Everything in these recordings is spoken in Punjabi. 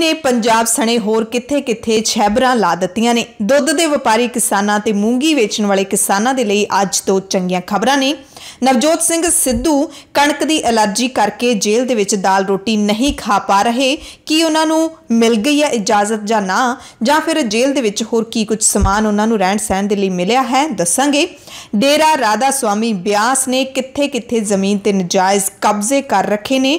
ਨੇ ਪੰਜਾਬ ਸਣੇ ਹੋਰ ਕਿੱਥੇ-ਕਿੱਥੇ ਛੈਬਰਾਂ ਲਾ ਦਿੱਤੀਆਂ ਨੇ ਦੁੱਧ ਦੇ ਵਪਾਰੀ ਕਿਸਾਨਾਂ ਤੇ ਮੂੰਗੀ ਵੇਚਣ ਵਾਲੇ ਕਿਸਾਨਾਂ ਦੇ ਲਈ ਅੱਜ ਤੋਂ ਚੰਗੀਆਂ ਖਬਰਾਂ ਨੇ ਨਵਜੋਤ ਸਿੰਘ ਸਿੱਧੂ ਕਣਕ ਦੀ ਅਲਰਜੀ ਕਰਕੇ ਜੇਲ੍ਹ ਦੇ ਵਿੱਚ ਦਾਲ ਰੋਟੀ ਨਹੀਂ ਖਾ ਪਾ ਰਹੇ ਕੀ ਉਹਨਾਂ ਨੂੰ ਮਿਲ ਗਈ ਹੈ ਇਜਾਜ਼ਤ ਜਾਂ ਨਾ ਜਾਂ ਫਿਰ ਜੇਲ੍ਹ ਦੇ ਵਿੱਚ ਹੋਰ ਕੀ ਕੁਝ ਸਮਾਨ ਉਹਨਾਂ ਨੂੰ ਰਹਿਣ ਸਹਿਣ ਦੇ ਲਈ ਮਿਲਿਆ ਹੈ ਦੱਸਾਂਗੇ ਡੇਰਾ ਰਾਧਾ ਸੁਆਮੀ ਬਿਆਸ ਨੇ ਕਿੱਥੇ-ਕਿੱਥੇ ਜ਼ਮੀਨ ਤੇ ਨਜਾਇਜ਼ ਕਬਜ਼ੇ ਕਰ ਰੱਖੇ ਨੇ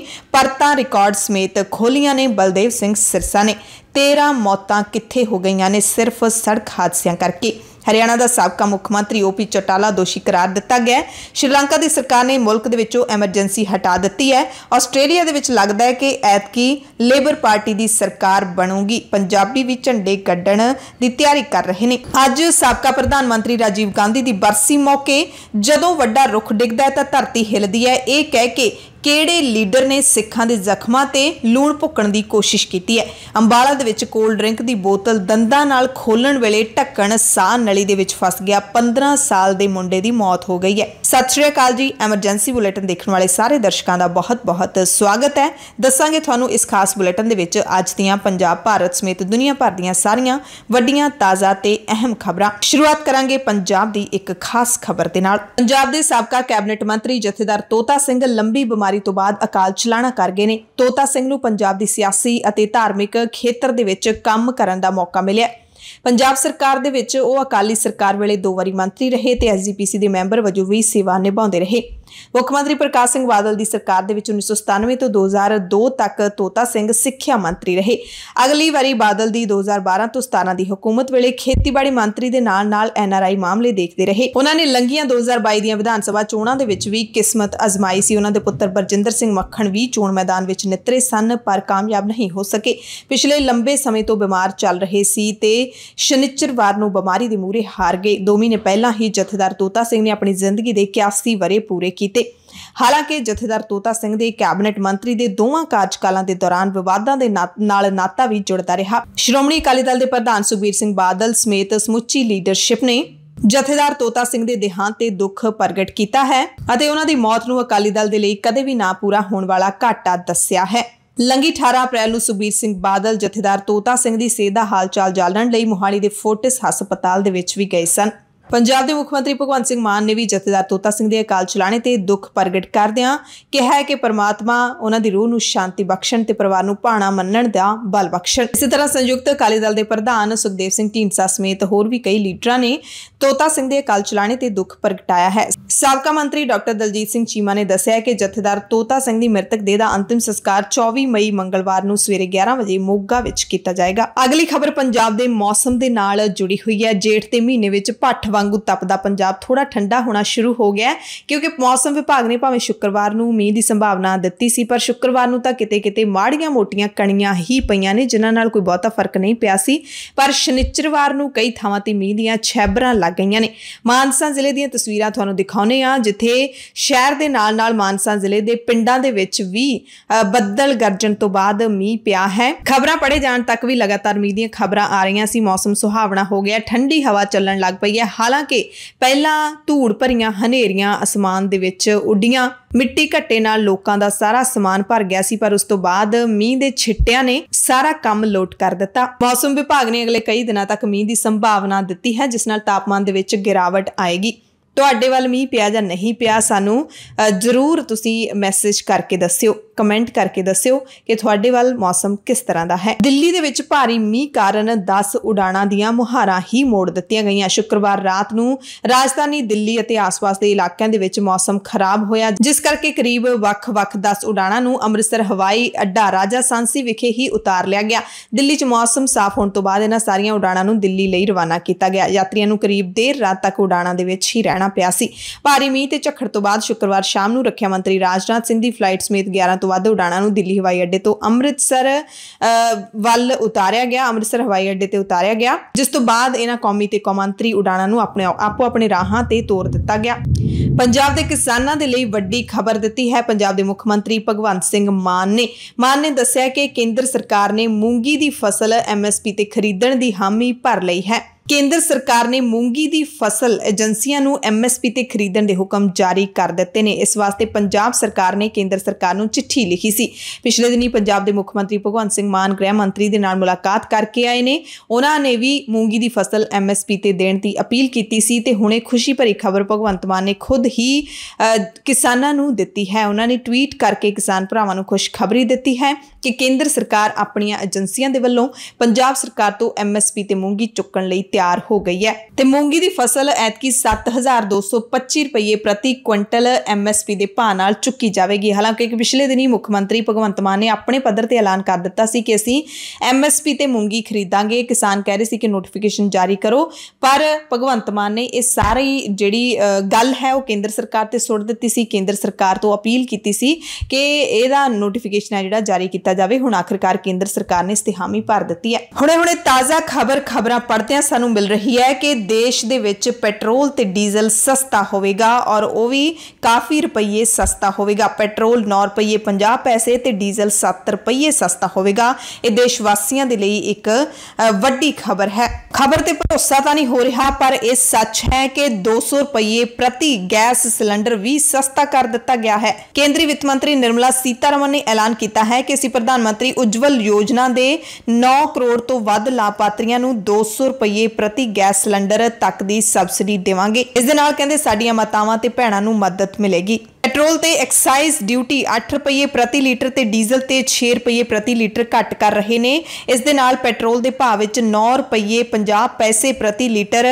ਤਾਂ ਰਿਕਾਰਡ ਸਮੇਤ ਖੋਲੀਆਂ ਨੇ ਬਲਦੇਵ ਸਿੰਘ ਸਿਰਸਾ ਨੇ 13 ਮੌਤਾਂ ਕਿੱਥੇ ਹੋ ਗਈਆਂ ਨੇ ਸਿਰਫ ਸੜਕ ਹਾਦਸਿਆਂ ਕਰਕੇ ਹਰਿਆਣਾ ਦਾ ਸਾਬਕਾ ਮੁੱਖ ਮੰਤਰੀ ਓਪੀ ਚਟਾਲਾ ਦੋਸ਼ੀ ਕਰਾਰ ਦਿੱਤਾ ਗਿਆ ਹੈ ਸ਼੍ਰੀਲੰਕਾ ਦੀ ਸਰਕਾਰ ਨੇ ਮੁਲਕ ਦੇ ਵਿੱਚੋਂ ਐਮਰਜੈਂਸੀ ਹਟਾ ਦਿੱਤੀ ਹੈ ਆਸਟ੍ਰੇਲੀਆ ਦੇ ਵਿੱਚ ਲੱਗਦਾ ਹੈ ਕਿ ਐਤਕੀ ਲੇਬਰ ਪਾਰਟੀ ਦੀ ਸਰਕਾਰ ਬਣੂਗੀ ਪੰਜਾਬੀ ਵੀ ਝੰਡੇ ਕੱਢਣ ਦੀ ਤਿਆਰੀ ਕਰ ਰਹੇ ਨੇ ਅੱਜ ਸਾਬਕਾ ਪ੍ਰਧਾਨ ਮੰਤਰੀ ਰਾਜੀਵ ਗਾਂਧੀ ਦੀ ਬਰਸੀ ਮੌਕੇ ਜਦੋਂ ਵੱਡਾ ਰੁੱਖ ਡਿੱਗਦਾ ਹੈ ਤਾਂ ਧਰਤੀ ਹਿਲਦੀ ਹੈ ਇਹ ਕਹਿ ਕੇ ਕਿਹੜੇ ਲੀਡਰ ਨੇ ਸਿੱਖਾਂ ਦੇ ਜ਼ਖਮਾਂ ਤੇ ਲੂਣ ਭੁੱਕਣ ਦੀ ਕੋਸ਼ਿਸ਼ ਕੀਤੀ ਹੈ ਅੰਬਾਲਾ ਦੇ ਵਿੱਚ ਕੋਲਡ ਡਰਿੰਕ ਦੀ ਬੋਤਲ ਦੰਦਾਂ ਨਾਲ ਖੋਲਣ ਵੇਲੇ ਢੱਕਣ ਸਾਹ ਨਲੀ ਦੇ ਵਿੱਚ ਫਸ ਗਿਆ 15 ਸਾਲ ਦੇ ਮੁੰਡੇ ਦੀ ਮੌਤ ਹੋ ਗਈ ਹੈ ਸਤਿ ਸ਼੍ਰੀ ਅਕਾਲ ਜੀ ਐਮਰਜੈਂਸੀ ਬੁਲੇਟਿਨ ਦੇਖਣ ਵਾਲੇ ਸਾਰੇ ਦਰਸ਼ਕਾਂ ਦਾ ਬਹੁਤ-ਬਹੁਤ ਸਵਾਗਤ ਹੈ ਦੱਸਾਂਗੇ ਤੁਹਾਨੂੰ ਇਸ ਖਾਸ ਬੁਲੇਟਿਨ ਦੇ ਵਿੱਚ ਅੱਜ ਦੀਆਂ ਪੰਜਾਬ ਭਾਰਤ ਸਮੇਤ ਦੁਨੀਆ ਭਰ ਦੀਆਂ ਸਾਰੀਆਂ ਵੱਡੀਆਂ ਤਾਜ਼ਾ ਤੇ ਅਹਿਮ ਖਬਰਾਂ ਸ਼ੁਰੂਆਤ ਕਰਾਂਗੇ ਪੰਜਾਬ ਦੀ ਇੱਕ ਖਾਸ ਖਬਰ ਦੇ ਨਾਲ ਪੰਜਾਬ ਦੇ ਸਾਬਕਾ ਕੈਬਨਿਟ ਮੰਤਰੀ ਜਥੇਦਾਰ ਤੋਤਾ ਸਿੰਘ ਲੰਬੀ ਬਿਮਾਰੀ ਤੋਂ ਬਾਅਦ ਅਕਾਲ ਚਲਾਣਾ ਕਰ ਗਏ ਨੇ ਤੋਤਾ ਸਿੰਘ ਨੂੰ ਪੰਜਾਬ ਦੀ ਸਿਆਸੀ ਅਤੇ ਧਾਰਮਿਕ ਖੇਤਰ ਦੇ ਵਿੱਚ ਕੰਮ ਕਰਨ ਦਾ ਮੌਕਾ ਮਿਲਿਆ ਪੰਜਾਬ ਸਰਕਾਰ ਦੇ ਵਿੱਚ ਉਹ ਅਕਾਲੀ ਸਰਕਾਰ ਵੇਲੇ ਦੋ ਵਾਰੀ ਮੰਤਰੀ ਰਹੇ ਤੇ ਐਸਜੀਪੀਸੀ ਦੇ ਮੈਂਬਰ ਵਜੋਂ ਵੀ ਸੇਵਾ ਨਿਭਾਉਂਦੇ ਰਹੇ ਮੁੱਖ ਮੰਤਰੀ ਪ੍ਰਕਾਸ਼ ਸਿੰਘ ਬਾਦਲ ਦੀ ਸਰਕਾਰ ਦੇ ਵਿੱਚ 1997 ਤੋਂ 2002 ਤੱਕ ਤੋਤਾ ਸਿੰਘ ਸਿੱਖਿਆ ਮੰਤਰੀ ਰਹੇ ਅਗਲੀ ਵਾਰੀ ਬਾਦਲ ਦੀ 2012 ਤੋਂ 17 ਦੀ ਹਕੂਮਤ ਵੇਲੇ ਖੇਤੀਬਾੜੀ ਮੰਤਰੀ ਦੇ ਨਾਲ-ਨਾਲ ਐਨਆਰਆਈ ਮਾਮਲੇ ਦੇਖਦੇ ਰਹੇ ਉਹਨਾਂ ਨੇ ਲੰਗੀਆਂ 2022 ਦੀਆਂ ਵਿਧਾਨ ਸਭਾ ਚੋਣਾਂ ਦੇ ਵਿੱਚ ਵੀ ਕਿਸਮਤ ਅਜ਼ਮਾਈ ਸੀ ਉਹਨਾਂ ਦੇ ਪੁੱਤਰ ਬਰਜਿੰਦਰ ਸਿੰਘ ਮੱਖਣ ਵੀ ਚੋਣ ਮੈਦਾਨ ਵਿੱਚ ਨਿਤਰੇ ਸਨ ਪਰ ਕਾਮਯਾਬ ਨਹੀਂ ਹੋ ਸਕੇ ਪਿਛਲੇ ਲੰਬੇ ਸਮੇਂ ਤੋਂ ਬਿਮਾਰ ਚੱਲ ਰਹੇ ਸੀ ਤੇ ਸ਼ਨੀਚਰਵਾਰ ਨੂੰ ਬਿਮਾਰੀ ਦੇ ਮੂਰੇ ਹਾਰ ਗਏ 2 ਮਹੀਨੇ ਪਹਿਲਾਂ ਹੀ ਜਥੇਦਾਰ ਤੋਤਾ ਸਿੰਘ ਨੇ ਆਪਣੀ ਜ਼ਿੰਦਗੀ ਦੇ 81 ਵਰੇ ਪੂਰੇ ਕੀਤੇ ਹਾਲਾਂਕਿ ਜਥੇਦਾਰ ਤੋਤਾ ਸਿੰਘ ਦੇ ਕੈਬਨਿਟ ਮੰਤਰੀ ਦੇ ਦੋਵਾਂ ਕਾਰਜਕਾਲਾਂ ਦੇ ਦੌਰਾਨ ਵਿਵਾਦਾਂ ਦੇ ਨਾਲ ਨਾਤਾ ਵੀ ਜੁੜਦਾ ਰਿਹਾ ਸ਼੍ਰੋਮਣੀ ਅਕਾਲੀ ਦਲ ਦੇ ਪ੍ਰਧਾਨ ਸੁਖਬੀਰ ਸਿੰਘ ਬਾਦਲ ਸਮੇਤ ਸਮੁੱਚੀ ਲੀਡਰਸ਼ਿਪ ਨੇ ਜਥੇਦਾਰ ਤੋਤਾ ਸਿੰਘ ਦੇ ਦੇਹਾਂਤ ਤੇ ਦੁੱਖ ਪ੍ਰਗਟ ਕੀਤਾ ਹੈ ਅਤੇ ਉਹਨਾਂ ਦੀ ਮੌਤ ਨੂੰ ਅਕਾਲੀ ਦਲ ਦੇ ਲਈ ਕਦੇ ਵੀ ਨਾ ਪੂਰਾ ਹੋਣ ਵਾਲਾ ਘਾਟਾ ਦੱਸਿਆ ਹੈ ਲੰਗੀ 18 ਅਪ੍ਰੈਲ ਨੂੰ ਸੁਬੀਰ ਸਿੰਘ ਬਾਦਲ ਜਥੇਦਾਰ ਤੋਤਾ ਸਿੰਘ ਦੀ ਸਿਹਤ ਦਾ ਹਾਲਚਾਲ ਜਾਣਨ ਲਈ ਮੋਹਾਲੀ ਦੇ ਫੋਰਟਿਸ ਹਸਪਤਾਲ ਦੇ ਵਿੱਚ ਵੀ ਗਏ ਸਨ ਪੰਜਾਬ ਦੇ ਮੁੱਖ ਮੰਤਰੀ ਭਗਵੰਤ ਸਿੰਘ ਮਾਨ ਨੇ ਵੀ ਜਥੇਦਾਰ ਤੋਤਾ ਸਿੰਘ ਦੇ ਅਕਾਲ ਚਲਾਣੇ ਤੇ ਦੁੱਖ ਪ੍ਰਗਟ ਕਰਦਿਆਂ ਕਿਹਾ ਹੈ ਕਿ ਪਰਮਾਤਮਾ ਉਹਨਾਂ ਦੀ ਰੂਹ ਨੂੰ ਸ਼ਾਂਤੀ ਬਖਸ਼ਣ ਤੇ ਪਰਿਵਾਰ ਨੂੰ ਪਾਣਾ ਮੰਨਣ ਦਾ ਬਲ ਬਖਸ਼ਣ ਇਸੇ ਤਰ੍ਹਾਂ ਸੰਯੁਕਤ ਅਕਾਲੀ ਦਲ ਦੇ ਪ੍ਰਧਾਨ ਸੁਖਦੇਵ ਸਿੰਘ ਢੀਂਡਸਾ ਸਮੇਤ ਹੋਰ ਵੀ ਕਈ ਲੀਡਰਾਂ ਨੇ ਤੋਤਾ ਸਿੰਘ ਦੇ ਅਕਾਲ ਚਲਾਣੇ ਤੇ ਦੁੱਖ ਪ੍ਰਗਟਾਇਆ ਹੈ ਸਾਬਕਾ ਮੰਤਰੀ ਡਾਕਟਰ ਦਲਜੀਤ ਸਿੰਘ ਚੀਮਾ ਨੇ ਦੱਸਿਆ ਕਿ ਜਥੇਦਾਰ ਤੋਤਾ ਸਿੰਘ ਦੀ ਮ੍ਰਿਤਕ ਦੇਹ ਦਾ ਅੰਤਿਮ ਸੰਸਕਾਰ 24 ਮਈ ਮੰਗਲਵਾਰ ਨੂੰ ਸਵੇਰੇ 11 ਵਜੇ ਮੋਗਾ ਵਿੱਚ ਕੀਤਾ ਜਾਏਗਾ ਅਗਲੀ ਖਬਰ ਪੰਜਾਬ ਦੇ ਮੌਸਮ ਦੇ ਨਾਲ ਜੁੜੀ ਹੋਈ ਹੈ ਜੇਠ ਦੇ ਮਹੀਨੇ ਵਿੱਚ ਭੱਠ ਵਾਂਗੂ ਤਪਦਾ ਪੰਜਾਬ ਥੋੜਾ ਠੰਡਾ ਹੋਣਾ ਸ਼ੁਰੂ ਹੋ ਗਿਆ ਕਿਉਂਕਿ ਮੌਸਮ ਵਿਭਾਗ ਨੇ ਭਾਵੇਂ ਸ਼ੁੱਕਰਵਾਰ ਨੂੰ ਮੀਂਹ ਦੀ ਸੰਭਾਵਨਾ ਦਿੱਤੀ ਸੀ ਪਰ ਸ਼ੁੱਕਰਵਾਰ ਨੂੰ ਤਾਂ ਕਿਤੇ-ਕਿਤੇ ਮਾੜੀਆਂ-ਮੋਟੀਆਂ ਕਣੀਆਂ ਹੀ ਪਈਆਂ ਨੇ ਜਿਨ੍ਹਾਂ ਨਾਲ ਕੋਈ ਬਹੁਤਾ ਫਰਕ ਨਹੀਂ ਪਿਆ ਸੀ ਪਰ ਸ਼ਨੀਚਰਵਾਰ ਨੂੰ ਕਈ ਥਾਵਾਂ ਤੇ ਮੀਂਹ ਦੀਆਂ ਛੈਬਰਾਂ ਲੱਗ ਗਈਆਂ ਨੇ ਮਾਨਸਾ ਜ਼ਿਲ੍ਹੇ ਦੀਆਂ ਤਸਵੀਰਾਂ ਤੁਹਾਨੂੰ ਦਿਖਾ ਦਿਖਾਉਨੇ ਆ ਜਿੱਥੇ ਸ਼ਹਿਰ ਦੇ ਨਾਲ-ਨਾਲ ਮਾਨਸਾ ਜ਼ਿਲ੍ਹੇ ਦੇ ਪਿੰਡਾਂ ਦੇ ਵਿੱਚ ਵੀ ਬੱਦਲ ਗਰਜਣ ਤੋਂ ਬਾਅਦ ਮੀਂਹ ਪਿਆ ਹੈ ਖਬਰਾਂ ਪੜੇ ਜਾਣ ਤੱਕ ਵੀ ਲਗਾਤਾਰ ਮੀਂਹ ਦੀਆਂ ਖਬਰਾਂ ਆ ਰਹੀਆਂ ਸੀ ਮੌਸਮ ਸੁਹਾਵਣਾ ਹੋ ਗਿਆ ਠੰਡੀ ਹਵਾ ਚੱਲਣ ਲੱਗ ਪਈ ਹੈ ਹਾਲਾਂਕਿ ਪਹਿਲਾਂ ਧੂੜ ਭਰੀਆਂ ਹਨੇਰੀਆਂ ਅਸਮਾਨ ਦੇ ਵਿੱਚ ਉੱਡੀਆਂ ਮਿੱਟੀ ਘੱਟੇ ਨਾਲ ਲੋਕਾਂ ਦਾ ਸਾਰਾ ਸਮਾਨ ਭਰ ਗਿਆ ਸੀ ਪਰ ਉਸ ਤੋਂ ਬਾਅਦ ਮੀਂਹ ਦੇ ਛਿੱਟਿਆਂ ਨੇ ਸਾਰਾ ਕੰਮ ਲੋਟ ਕਰ ਦਿੱਤਾ ਮੌਸਮ ਵਿਭਾਗ ਨੇ ਅਗਲੇ ਕਈ ਦਿਨਾਂ ਤੱਕ ਮੀਂਹ ਦੀ ਸੰਭਾਵਨਾ ਦਿੱਤੀ ਹੈ ਜਿਸ ਨਾਲ ਤਾਪਮਾਨ ਦੇ ਵਿੱਚ ਗਿਰਾਵਟ ਆਏਗੀ ਤੁਹਾਡੇ ਵੱਲ ਮੀਂਹ ਪਿਆ ਜਾਂ ਨਹੀਂ ਪਿਆ ਸਾਨੂੰ ਜ਼ਰੂਰ ਤੁਸੀਂ ਮੈਸੇਜ ਕਰਕੇ ਦੱਸਿਓ ਕਮੈਂਟ ਕਰਕੇ ਦੱਸਿਓ ਕਿ ਤੁਹਾਡੇ ਵੱਲ ਮੌਸਮ ਕਿਸ ਤਰ੍ਹਾਂ ਦਾ ਹੈ ਦਿੱਲੀ ਦੇ ਵਿੱਚ ਭਾਰੀ ਮੀਂਹ ਕਾਰਨ 10 ਉਡਾਣਾਂ ਦੀਆਂ ਮੁਹਾਰਾਂ ਹੀ ਮੋੜ ਦਿੱਤੀਆਂ ਗਈਆਂ ਸ਼ੁੱਕਰਵਾਰ ਰਾਤ ਨੂੰ ਰਾਜਧਾਨੀ ਦਿੱਲੀ ਅਤੇ ਆਸ-ਪਾਸ ਦੇ ਇਲਾਕਿਆਂ ਦੇ ਵਿੱਚ ਮੌਸਮ ਖਰਾਬ ਹੋਇਆ ਜਿਸ ਕਰਕੇ ਕਰੀਬ ਵੱਖ-ਵੱਖ 10 ਉਡਾਣਾਂ ਨੂੰ ਅੰਮ੍ਰਿਤਸਰ ਹਵਾਈ ਅੱਡਾ ਰਾਜਾ ਸਾਂਸੀ ਵਿਖੇ ਹੀ ਉਤਾਰ ਲਿਆ ਗਿਆ ਦਿੱਲੀ 'ਚ ਮੌਸਮ ਸਾਫ਼ ਹੋਣ ਤੋਂ ਬਾਅਦ ਇਹਨਾਂ ਸਾਰੀਆਂ ਉਡਾਣਾਂ ਨੂੰ ਦਿੱਲੀ ਲਈ ਰਵਾਨਾ ਕੀਤਾ ਗਿਆ ਯਾਤਰੀਆਂ ਨੂੰ ਕਰੀਬ ਦੇਰ ਰਾਤ ਤੱਕ ਉਡਾਣਾਂ ਦੇ ਵਿੱਚ ਹੀ ਰਹਿਣਾ ਰਹਿਣਾ ਪਿਆ ਸੀ ਭਾਰੀ ਮੀਂਹ ਤੇ ਝੱਖੜ ਤੋਂ ਬਾਅਦ ਸ਼ੁੱਕਰਵਾਰ ਸ਼ਾਮ ਨੂੰ ਰੱਖਿਆ ਮੰਤਰੀ ਰਾਜਨਾਥ ਸਿੰਘ ਦੀ ਫਲਾਈਟ ਸਮੇਤ 11 ਤੋਂ ਵੱਧ ਉਡਾਣਾਂ ਨੂੰ ਦਿੱਲੀ ਹਵਾਈ ਅੱਡੇ ਤੋਂ ਅੰਮ੍ਰਿਤਸਰ ਵੱਲ ਉਤਾਰਿਆ ਗਿਆ ਅੰਮ੍ਰਿਤਸਰ ਹਵਾਈ ਅੱਡੇ ਤੇ ਉਤਾਰਿਆ ਗਿਆ ਜਿਸ ਤੋਂ ਬਾਅਦ ਇਹਨਾਂ ਕੌਮੀ ਤੇ ਕੌਮਾਂਤਰੀ ਉਡਾਣਾਂ ਨੂੰ ਆਪਣੇ ਆਪੋ ਆਪਣੇ ਰਾਹਾਂ ਤੇ ਤੋਰ ਦਿੱਤਾ ਗਿਆ ਪੰਜਾਬ ਦੇ ਕਿਸਾਨਾਂ ਦੇ ਲਈ ਵੱਡੀ ਖਬਰ ਦਿੱਤੀ ਹੈ ਪੰਜਾਬ ਦੇ ਮੁੱਖ ਮੰਤਰੀ ਭਗਵੰਤ ਸਿੰਘ ਮਾਨ ਨੇ ਮਾਨ ਨੇ ਦੱਸਿਆ ਕਿ ਕੇਂਦਰ ਸਰਕਾਰ ਨੇ ਮੂੰਗੀ ਦੀ ਫਸਲ ਐਮਐਸਪੀ ਤੇ ਖਰੀਦਣ ਦੀ ਹਾਮੀ ਭਰ ਲਈ ਹੈ ਕੇਂਦਰ ਸਰਕਾਰ ਨੇ ਮੂੰਗੀ ਦੀ ਫਸਲ ਏਜੰਸੀਆਂ ਨੂੰ ਐਮਐਸਪੀ ਤੇ ਖਰੀਦਣ ਦੇ ਹੁਕਮ ਜਾਰੀ ਕਰ ਦਿੱਤੇ ਨੇ ਇਸ ਵਾਸਤੇ ਪੰਜਾਬ ਸਰਕਾਰ ਨੇ ਕੇਂਦਰ ਸਰਕਾਰ ਨੂੰ ਚਿੱਠੀ ਲਿਖੀ ਸੀ ਪਿਛਲੇ ਦਿਨੀ ਪੰਜਾਬ ਦੇ ਮੁੱਖ ਮੰਤਰੀ ਭਗਵੰਤ ਸਿੰਘ ਮਾਨ ਗ੍ਰਹਿ ਮੰਤਰੀ ਦੇ ਨਾਲ ਮੁਲਾਕਾਤ ਕਰਕੇ ਆਏ ਨੇ ਉਹਨਾਂ ਨੇ ਵੀ ਮੂੰਗੀ ਦੀ ਫਸਲ ਐਮਐਸਪੀ ਤੇ ਦੇਣ ਦੀ ਅਪੀਲ ਕੀਤੀ ਸੀ ਤੇ ਹੁਣੇ ਖੁਸ਼ੀ ਭਰੀ ਖਬਰ ਭਗਵੰਤ ਮਾਨ ਨੇ ਖੁਦ ਹੀ ਕਿਸਾਨਾਂ ਨੂੰ ਦਿੱਤੀ ਹੈ ਉਹਨਾਂ ਨੇ ਟਵੀਟ ਕਰਕੇ ਕਿਸਾਨ ਭਰਾਵਾਂ ਨੂੰ ਖੁਸ਼ਖਬਰੀ ਦਿੱਤੀ ਹੈ ਕਿ ਕੇਂਦਰ ਸਰਕਾਰ ਆਪਣੀਆਂ ਏਜੰਸੀਆਂ ਦੇ ਵੱਲੋਂ ਪੰਜਾਬ ਸਰਕਾਰ ਤੋਂ ਐਮਐਸਪੀ ਤੇ ਮੂੰਗੀ ਚੁੱਕਣ ਲਈ ਤਿਆਰ ਹੋ ਗਈ ਹੈ ਤੇ ਮੂੰਗੀ ਦੀ ਫਸਲ ਐਤਕੀ 7225 ਰੁਪਏ ਪ੍ਰਤੀ ਕੁਇੰਟਲ ਐਮਐਸਪੀ ਦੇ ਭਾਅ ਨਾਲ ਚੁੱਕੀ ਜਾਵੇਗੀ ਹਾਲਾਂਕਿ ਪਿਛਲੇ ਦਿਨੀ ਮੁੱਖ ਮੰਤਰੀ ਭਗਵੰਤ ਮਾਨ ਨੇ ਆਪਣੇ ਪੱਧਰ ਤੇ ਐਲਾਨ ਕਰ ਦਿੱਤਾ ਸੀ ਕਿ ਅਸੀਂ ਐਮਐਸਪੀ ਤੇ ਮੂੰਗੀ ਖਰੀਦਾਂਗੇ ਕਿਸਾਨ ਕਹਿ ਰਹੇ ਸੀ ਕਿ ਨੋਟੀਫਿਕੇਸ਼ਨ ਜਾਰੀ ਕਰੋ ਪਰ ਭਗਵੰਤ ਮਾਨ ਨੇ ਇਹ ਸਾਰੀ ਜਿਹੜੀ ਗੱਲ ਹੈ ਉਹ ਕੇਂਦਰ ਸਰਕਾਰ ਤੇ ਸੁੱਟ ਦਿੱਤੀ ਸੀ ਕੇਂਦਰ ਸਰਕਾਰ ਤੋਂ ਅਪੀਲ ਕੀਤੀ ਸੀ ਕਿ ਇਹਦਾ ਨੋਟੀਫਿਕੇਸ਼ਨ ਹੈ ਜਿਹੜਾ ਜਾਰੀ ਕੀਤਾ ਜਾਵੇ ਹੁਣ ਆਖਰਕਾਰ ਕੇਂਦਰ ਸਰਕਾਰ ਨੇ ਇਸ ਤੇ ਹਾਮੀ ਭਰ ਦਿੱਤੀ ਹੈ ਹੁਣੇ ਹੁਣੇ ਤਾਜ਼ਾ ਖਬਰ ਖਬਰਾਂ ਪੜ੍ਹਦਿਆਂ ਨੂੰ ਮਿਲ ਰਹੀ ਹੈ ਕਿ ਦੇਸ਼ ਦੇ ਵਿੱਚ ਪੈਟਰੋਲ ਤੇ ਡੀਜ਼ਲ ਸਸਤਾ ਹੋਵੇਗਾ ਔਰ ਉਹ ਵੀ ਕਾਫੀ ਰੁਪਏ ਸਸਤਾ ਹੋਵੇਗਾ ਪੈਟਰੋਲ 9 ਰੁਪਏ 50 ਪੈਸੇ ਤੇ ਡੀਜ਼ਲ 7 ਰੁਪਏ ਸਸਤਾ ਹੋਵੇਗਾ ਇਹ ਦੇਸ਼ ਵਾਸੀਆਂ ਦੇ ਲਈ ਇੱਕ ਵੱਡੀ ਖਬਰ ਹੈ ਖਬਰ ਤੇ ਭਰੋਸਾ ਤਾਂ ਨਹੀਂ ਹੋ ਰਿਹਾ ਪਰ ਇਹ ਸੱਚ ਹੈ ਕਿ 200 ਰੁਪਏ ਪ੍ਰਤੀ ਗੈਸ ਸਿਲੰਡਰ ਵੀ ਸਸਤਾ ਕਰ ਦਿੱਤਾ ਗਿਆ ਹੈ ਕੇਂਦਰੀ ਵਿੱਤ ਮੰਤਰੀ ਨਿਰਮਲਾ ਸੀਤਾਰਮਨ ਨੇ ਐਲਾਨ ਕੀਤਾ ਹੈ ਕਿ ਅਸੀਂ ਪ੍ਰਧਾਨ ਮੰਤਰੀ ਉਜਵਲ ਯੋਜਨਾ ਦੇ 9 ਕਰੋੜ ਤੋਂ ਵੱਧ ਲਾਭਪਾਤਰੀਆਂ ਨੂੰ 200 ਰੁਪਏ ਪ੍ਰਤੀ ਗੈਸ ਸਿਲੰਡਰ ਤੱਕ ਦੀ ਸਬਸਿਡੀ ਦੇਵਾਂਗੇ ਇਸ ਦੇ ਨਾਲ ਕਹਿੰਦੇ ਸਾਡੀਆਂ ਮਾਤਾਵਾਂ ਤੇ ਭੈਣਾਂ ਨੂੰ ਮਦਦ ਮਿਲੇਗੀ ਪੈਟਰੋਲ ਤੇ ਐਕਸਾਈਜ਼ ਡਿਊਟੀ 8 ਰੁਪਏ ਪ੍ਰਤੀ ਲੀਟਰ ਤੇ ਡੀਜ਼ਲ ਤੇ 6 ਰੁਪਏ ਪ੍ਰਤੀ ਲੀਟਰ ਘਟ ਕਰ ਰਹੇ ਨੇ ਇਸ ਦੇ ਨਾਲ ਪੈਟਰੋਲ ਦੇ ਭਾਅ ਵਿੱਚ 9 ਰੁਪਏ 50 ਪੈਸੇ ਪ੍ਰਤੀ ਲੀਟਰ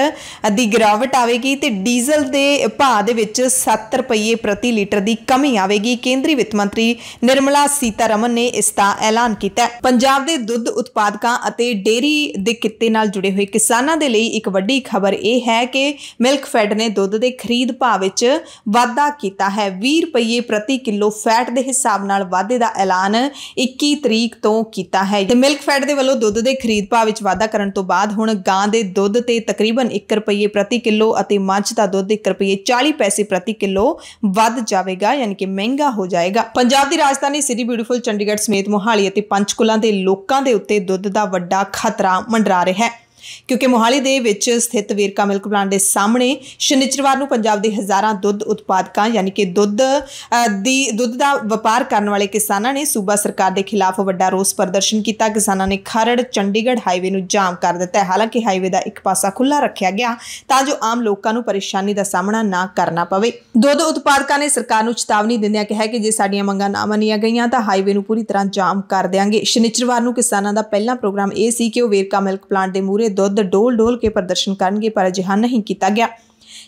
ਦੀ ਗਿਰਾਵਟ ਆਵੇਗੀ ਤੇ ਡੀਜ਼ਲ ਦੇ ਭਾਅ ਦੇ ਵਿੱਚ 7 ਰੁਪਏ ਪ੍ਰਤੀ ਲੀਟਰ ਦੀ ਕਮੀ ਆਵੇਗੀ ਕੇਂਦਰੀ ਵਿੱਤ ਮੰਤਰੀ ਨਿਰਮਲਾ ਸੀਤਾਰਮਨ ਨੇ ਇਸ ਦਾ ਐਲਾਨ ਕੀਤਾ ਹੈ ਪੰਜਾਬ ਦੇ ਦੁੱਧ ਉਤਪਾਦਕਾਂ ਅਤੇ ਡੇਰੀ ਦੇ ਕਿੱਤੇ ਨਾਲ ਜੁੜੇ ਹੋਏ ਕਿਸਾਨਾਂ ਦੇ ਲਈ ਇੱਕ ਵੱਡੀ ਖਬਰ ਇਹ ਹੈ ਕਿ ਮਿਲਕ ਫੈਡ ਨੇ ਦੁੱਧ ਦੇ ਖਰੀਦ ਭਾਅ ਵਿੱਚ ਵਾਧਾ ਕੀਤਾ ਹੈ 20 ਰੁਪਏ ਪ੍ਰਤੀ ਕਿਲੋ ਫੈਟ ਦੇ ਹਿਸਾਬ ਨਾਲ ਵਾਧੇ ਦਾ ਐਲਾਨ 21 ਤਰੀਕ ਤੋਂ ਕੀਤਾ ਹੈ ਤੇ ਮਿਲਕ ਫੈਟ ਦੇ ਵੱਲੋਂ ਦੁੱਧ ਦੇ ਖਰੀਦ ਭਾਅ ਵਿੱਚ ਵਾਧਾ ਕਰਨ ਤੋਂ ਬਾਅਦ ਹੁਣ ਗਾਂ ਦੇ ਦੁੱਧ ਤੇ ਤਕਰੀਬਨ 1 ਰੁਪਏ ਪ੍ਰਤੀ ਕਿਲੋ ਅਤੇ ਮੱਝ ਦਾ ਦੁੱਧ 1 ਰੁਪਏ 40 ਪੈਸੇ ਪ੍ਰਤੀ ਕਿਲੋ ਵੱਧ ਜਾਵੇਗਾ ਯਾਨੀ ਕਿ ਮਹਿੰਗਾ ਹੋ ਜਾਏਗਾ ਪੰਜਾਬ ਦੀ ਰਾਜਧਾਨੀ ਸਿਟੀ ਬਿਊਟੀਫੁਲ ਚੰਡੀਗੜ੍ਹ ਸਮੇਤ ਮੋਹਾਲੀ ਅਤੇ ਪੰਚਕੁਲਾ ਦੇ ਲੋਕਾਂ ਦੇ ਉੱਤੇ ਦੁੱਧ ਦਾ ਵੱਡਾ ਖਤਰਾ ਮੰਡਰਾ ਰਿਹਾ ਹੈ ਕਿਉਂਕਿ ਮੋਹਾਲੀ ਦੇ ਵਿੱਚ ਸਥਿਤ ਵੀਰਕਾ ਮਿਲਕ ਪਲਾਂਟ ਦੇ ਸਾਹਮਣੇ ਸ਼ਨੀਚਰਵਾਰ ਨੂੰ ਪੰਜਾਬ ਦੇ ਹਜ਼ਾਰਾਂ ਦੁੱਧ ਉਤਪਾਦਕਾਂ ਯਾਨੀ ਕਿ ਦੁੱਧ ਦੀ ਦੁੱਧ ਦਾ ਵਪਾਰ ਕਰਨ ਵਾਲੇ ਕਿਸਾਨਾਂ ਨੇ ਸੂਬਾ ਸਰਕਾਰ ਦੇ ਖਿਲਾਫ ਵੱਡਾ ਰੋਸ ਪ੍ਰਦਰਸ਼ਨ ਕੀਤਾ ਕਿਸਾਨਾਂ ਨੇ ਖਰੜ ਚੰਡੀਗੜ੍ਹ ਹਾਈਵੇ ਨੂੰ ਜਾਮ ਕਰ ਦਿੱਤਾ ਹਾਲਾਂਕਿ ਹਾਈਵੇ ਦਾ ਇੱਕ ਪਾਸਾ ਖੁੱਲਾ ਰੱਖਿਆ ਗਿਆ ਤਾਂ ਜੋ ਆਮ ਲੋਕਾਂ ਨੂੰ ਪਰੇਸ਼ਾਨੀ ਦਾ ਸਾਹਮਣਾ ਨਾ ਕਰਨਾ ਪਵੇ ਦੁੱਧ ਉਤਪਾਦਕਾਂ ਨੇ ਸਰਕਾਰ ਨੂੰ ਚੇਤਾਵਨੀ ਦਿੰਦਿਆਂ ਕਿਹਾ ਕਿ ਜੇ ਸਾਡੀਆਂ ਮੰਗਾਂ ਨਾ ਮੰਨੀਆਂ ਗਈਆਂ ਤਾਂ ਹਾਈਵੇ ਨੂੰ ਪੂਰੀ ਤਰ੍ਹਾਂ ਜਾਮ ਕਰ ਦੇਵਾਂਗੇ ਸ਼ਨੀਚਰਵਾਰ ਨੂੰ ਕਿਸਾਨਾਂ ਦਾ ਪਹਿਲਾ ਪ੍ਰੋਗਰਾਮ ਇਹ ਸੀ ਕਿ ਉਹ ਵੇਰਕਾ ਮਿਲਕ ਪਲਾਂਟ ਦੇ ਮੂਹਰੇ ਦੇ ਦੁੱਧ ਡੋਲ-ਡੋਲ ਕੇ ਪ੍ਰਦਰਸ਼ਨ ਕਰਨਗੇ ਪਰ ਅਜਿਹਾ ਨਹੀਂ ਕੀਤਾ ਗਿਆ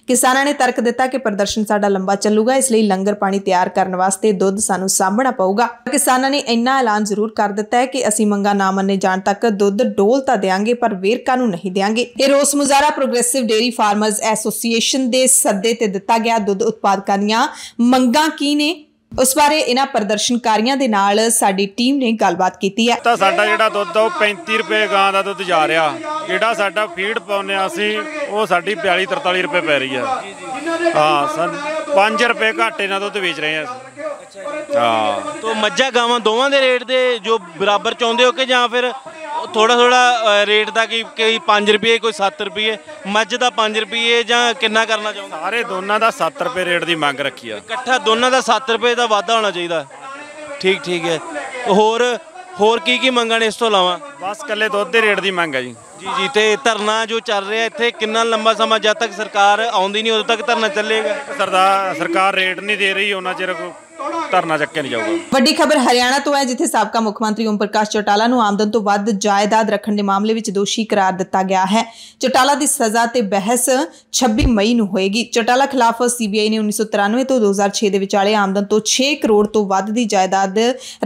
ਕਿਸਾਨਾਂ ਨੇ ਤਰਕ ਦਿੱਤਾ ਕਿ ਪ੍ਰਦਰਸ਼ਨ ਸਾਡਾ ਲੰਬਾ ਚੱਲੂਗਾ ਇਸ ਲਈ ਲੰਗਰ ਪਾਣੀ ਤਿਆਰ ਕਰਨ ਵਾਸਤੇ ਦੁੱਧ ਸਾਨੂੰ ਸਾਂਭਣਾ ਪਊਗਾ ਕਿਸਾਨਾਂ ਨੇ ਇੰਨਾ ਐਲਾਨ ਜ਼ਰੂਰ ਕਰ ਦਿੱਤਾ ਹੈ ਕਿ ਅਸੀਂ ਮੰਗਾ ਨਾ ਮੰਨੇ ਜਾਣ ਤੱਕ ਦੁੱਧ ਡੋਲ ਤਾਂ ਦੇਾਂਗੇ ਪਰ ਵੇਰਕਾ ਨੂੰ ਨਹੀਂ ਦੇਾਂਗੇ ਇਹ ਰੋਸ ਮੁਜ਼ਾਰਾ ਪ੍ਰੋਗਰੈਸਿਵ ਡੇਰੀ ਫਾਰਮਰਸ ਐਸੋਸੀਏਸ਼ਨ ਦੇ ਸੱਦੇ ਤੇ ਦਿੱਤਾ ਗਿਆ ਦੁੱਧ ਉਤਪਾਦਕਾਂ ਦੀਆਂ ਮੰਗਾਂ ਕੀ ਨੇ ਉਸ ਬਾਰੇ ਇਹਨਾਂ ਪ੍ਰਦਰਸ਼ਨਕਾਰੀਆਂ ਦੇ ਨਾਲ ਸਾਡੀ ਟੀਮ ਨੇ ਗੱਲਬਾਤ ਕੀਤੀ ਹੈ ਤਾਂ ਸਾਡਾ ਜਿਹੜਾ ਦੁੱਧ ਉਹ 35 ਰੁਪਏ ਗਾਂ ਦਾ ਦੁੱਧ ਜਾ ਰਿਹਾ ਜਿਹੜਾ ਸਾਡਾ ਫੀਡ ਪਾਉਨੇ ਆ ਅਸੀਂ ਉਹ ਸਾਡੀ 42 43 ਰੁਪਏ ਪੈ ਰਹੀ ਆ ਹਾਂ 5 ਰੁਪਏ ਘਾਟੇ ਨਾਲ ਦੁੱਧ ਵੇਚ ਰਹੇ ਆ ਹਾਂ ਤੋਂ ਮੱਝਾਂ ਗਾਵਾਂ ਦੋਵਾਂ ਦੇ ਰੇਟ ਦੇ ਜੋ ਬਰਾਬਰ ਚਾਹੁੰਦੇ ਹੋ ਕਿ ਜਾਂ ਫਿਰ ਥੋੜਾ ਥੋੜਾ ਰੇਟ ਦਾ ਕਿ ਕੋਈ 5 ਰੁਪਏ ਕੋਈ 7 ਰੁਪਏ ਮੱਝ ਦਾ 5 ਰੁਪਏ ਜਾਂ ਕਿੰਨਾ ਕਰਨਾ ਚਾਹੁੰਦਾ ਸਾਰੇ ਦੋਨਾਂ ਦਾ 7 ਰੁਪਏ ਰੇਟ ਦੀ ਮੰਗ ਰੱਖੀ ਆ ਇਕੱਠਾ ਦੋਨਾਂ ਦਾ 7 ਰੁਪਏ ਦਾ ਵਾਧਾ ਹੋਣਾ ਚਾਹੀਦਾ ਠੀਕ ਠੀਕ ਹੈ ਹੋਰ ਹੋਰ ਕੀ ਕੀ ਮੰਗਣ ਇਸ ਤੋਂ ਇਲਾਵਾ ਬਸ ਕੱਲੇ ਦੁੱਧ ਦੇ ਰੇਟ ਦੀ ਮੰਗ ਹੈ ਜੀ ਜੀ ਜੀ ਤੇ ਧਰਨਾ ਜੋ ਚੱਲ ਰਿਹਾ ਇੱਥੇ ਕਿੰਨਾ ਲੰਬਾ ਸਮਾਂ ਜਦ ਤੱਕ ਸਰਕਾਰ ਆਉਂਦੀ ਨਹੀਂ ਉਦੋਂ ਤੱਕ ਧਰਨਾ ਚੱਲੇਗਾ ਸਰਦਾਰ ਸਰਕਾਰ ਰੇਟ ਨਹੀਂ ਦੇ ਰਹੀ ਉਹਨਾਂ ਚਿਰ ਧਰਨਾ ਚੱਕਿਆ ਨਹੀਂ ਜਾਊਗਾ ਵੱਡੀ ਖਬਰ ਹਰਿਆਣਾ ਤੋਂ ਹੈ ਜਿੱਥੇ ਸਾਬਕਾ ਮੁੱਖ ਮੰਤਰੀ ਓਮ ਪ੍ਰਕਾਸ਼ ਚੋਟਾਲਾ ਨੂੰ ਆਮਦਨ ਤੋਂ ਵੱਧ ਜਾਇਦਾਦ ਰੱਖਣ ਦੇ ਮਾਮਲੇ ਵਿੱਚ ਦੋਸ਼ੀ ਕਰਾਰ ਦਿੱਤਾ ਗਿਆ ਹੈ ਚੋਟਾਲਾ ਦੀ ਸਜ਼ਾ ਤੇ ਬਹਿਸ 26 ਮਈ ਨੂੰ ਹੋਏਗੀ ਚੋਟਾਲਾ ਖਿਲਾਫ ਸੀਬੀਆਈ ਨੇ 1993 ਤੋਂ 2006 ਦੇ ਵਿਚਾਲੇ ਆਮਦਨ ਤੋਂ 6 ਕਰੋੜ ਤੋਂ ਵੱਧ ਦੀ ਜਾਇਦਾਦ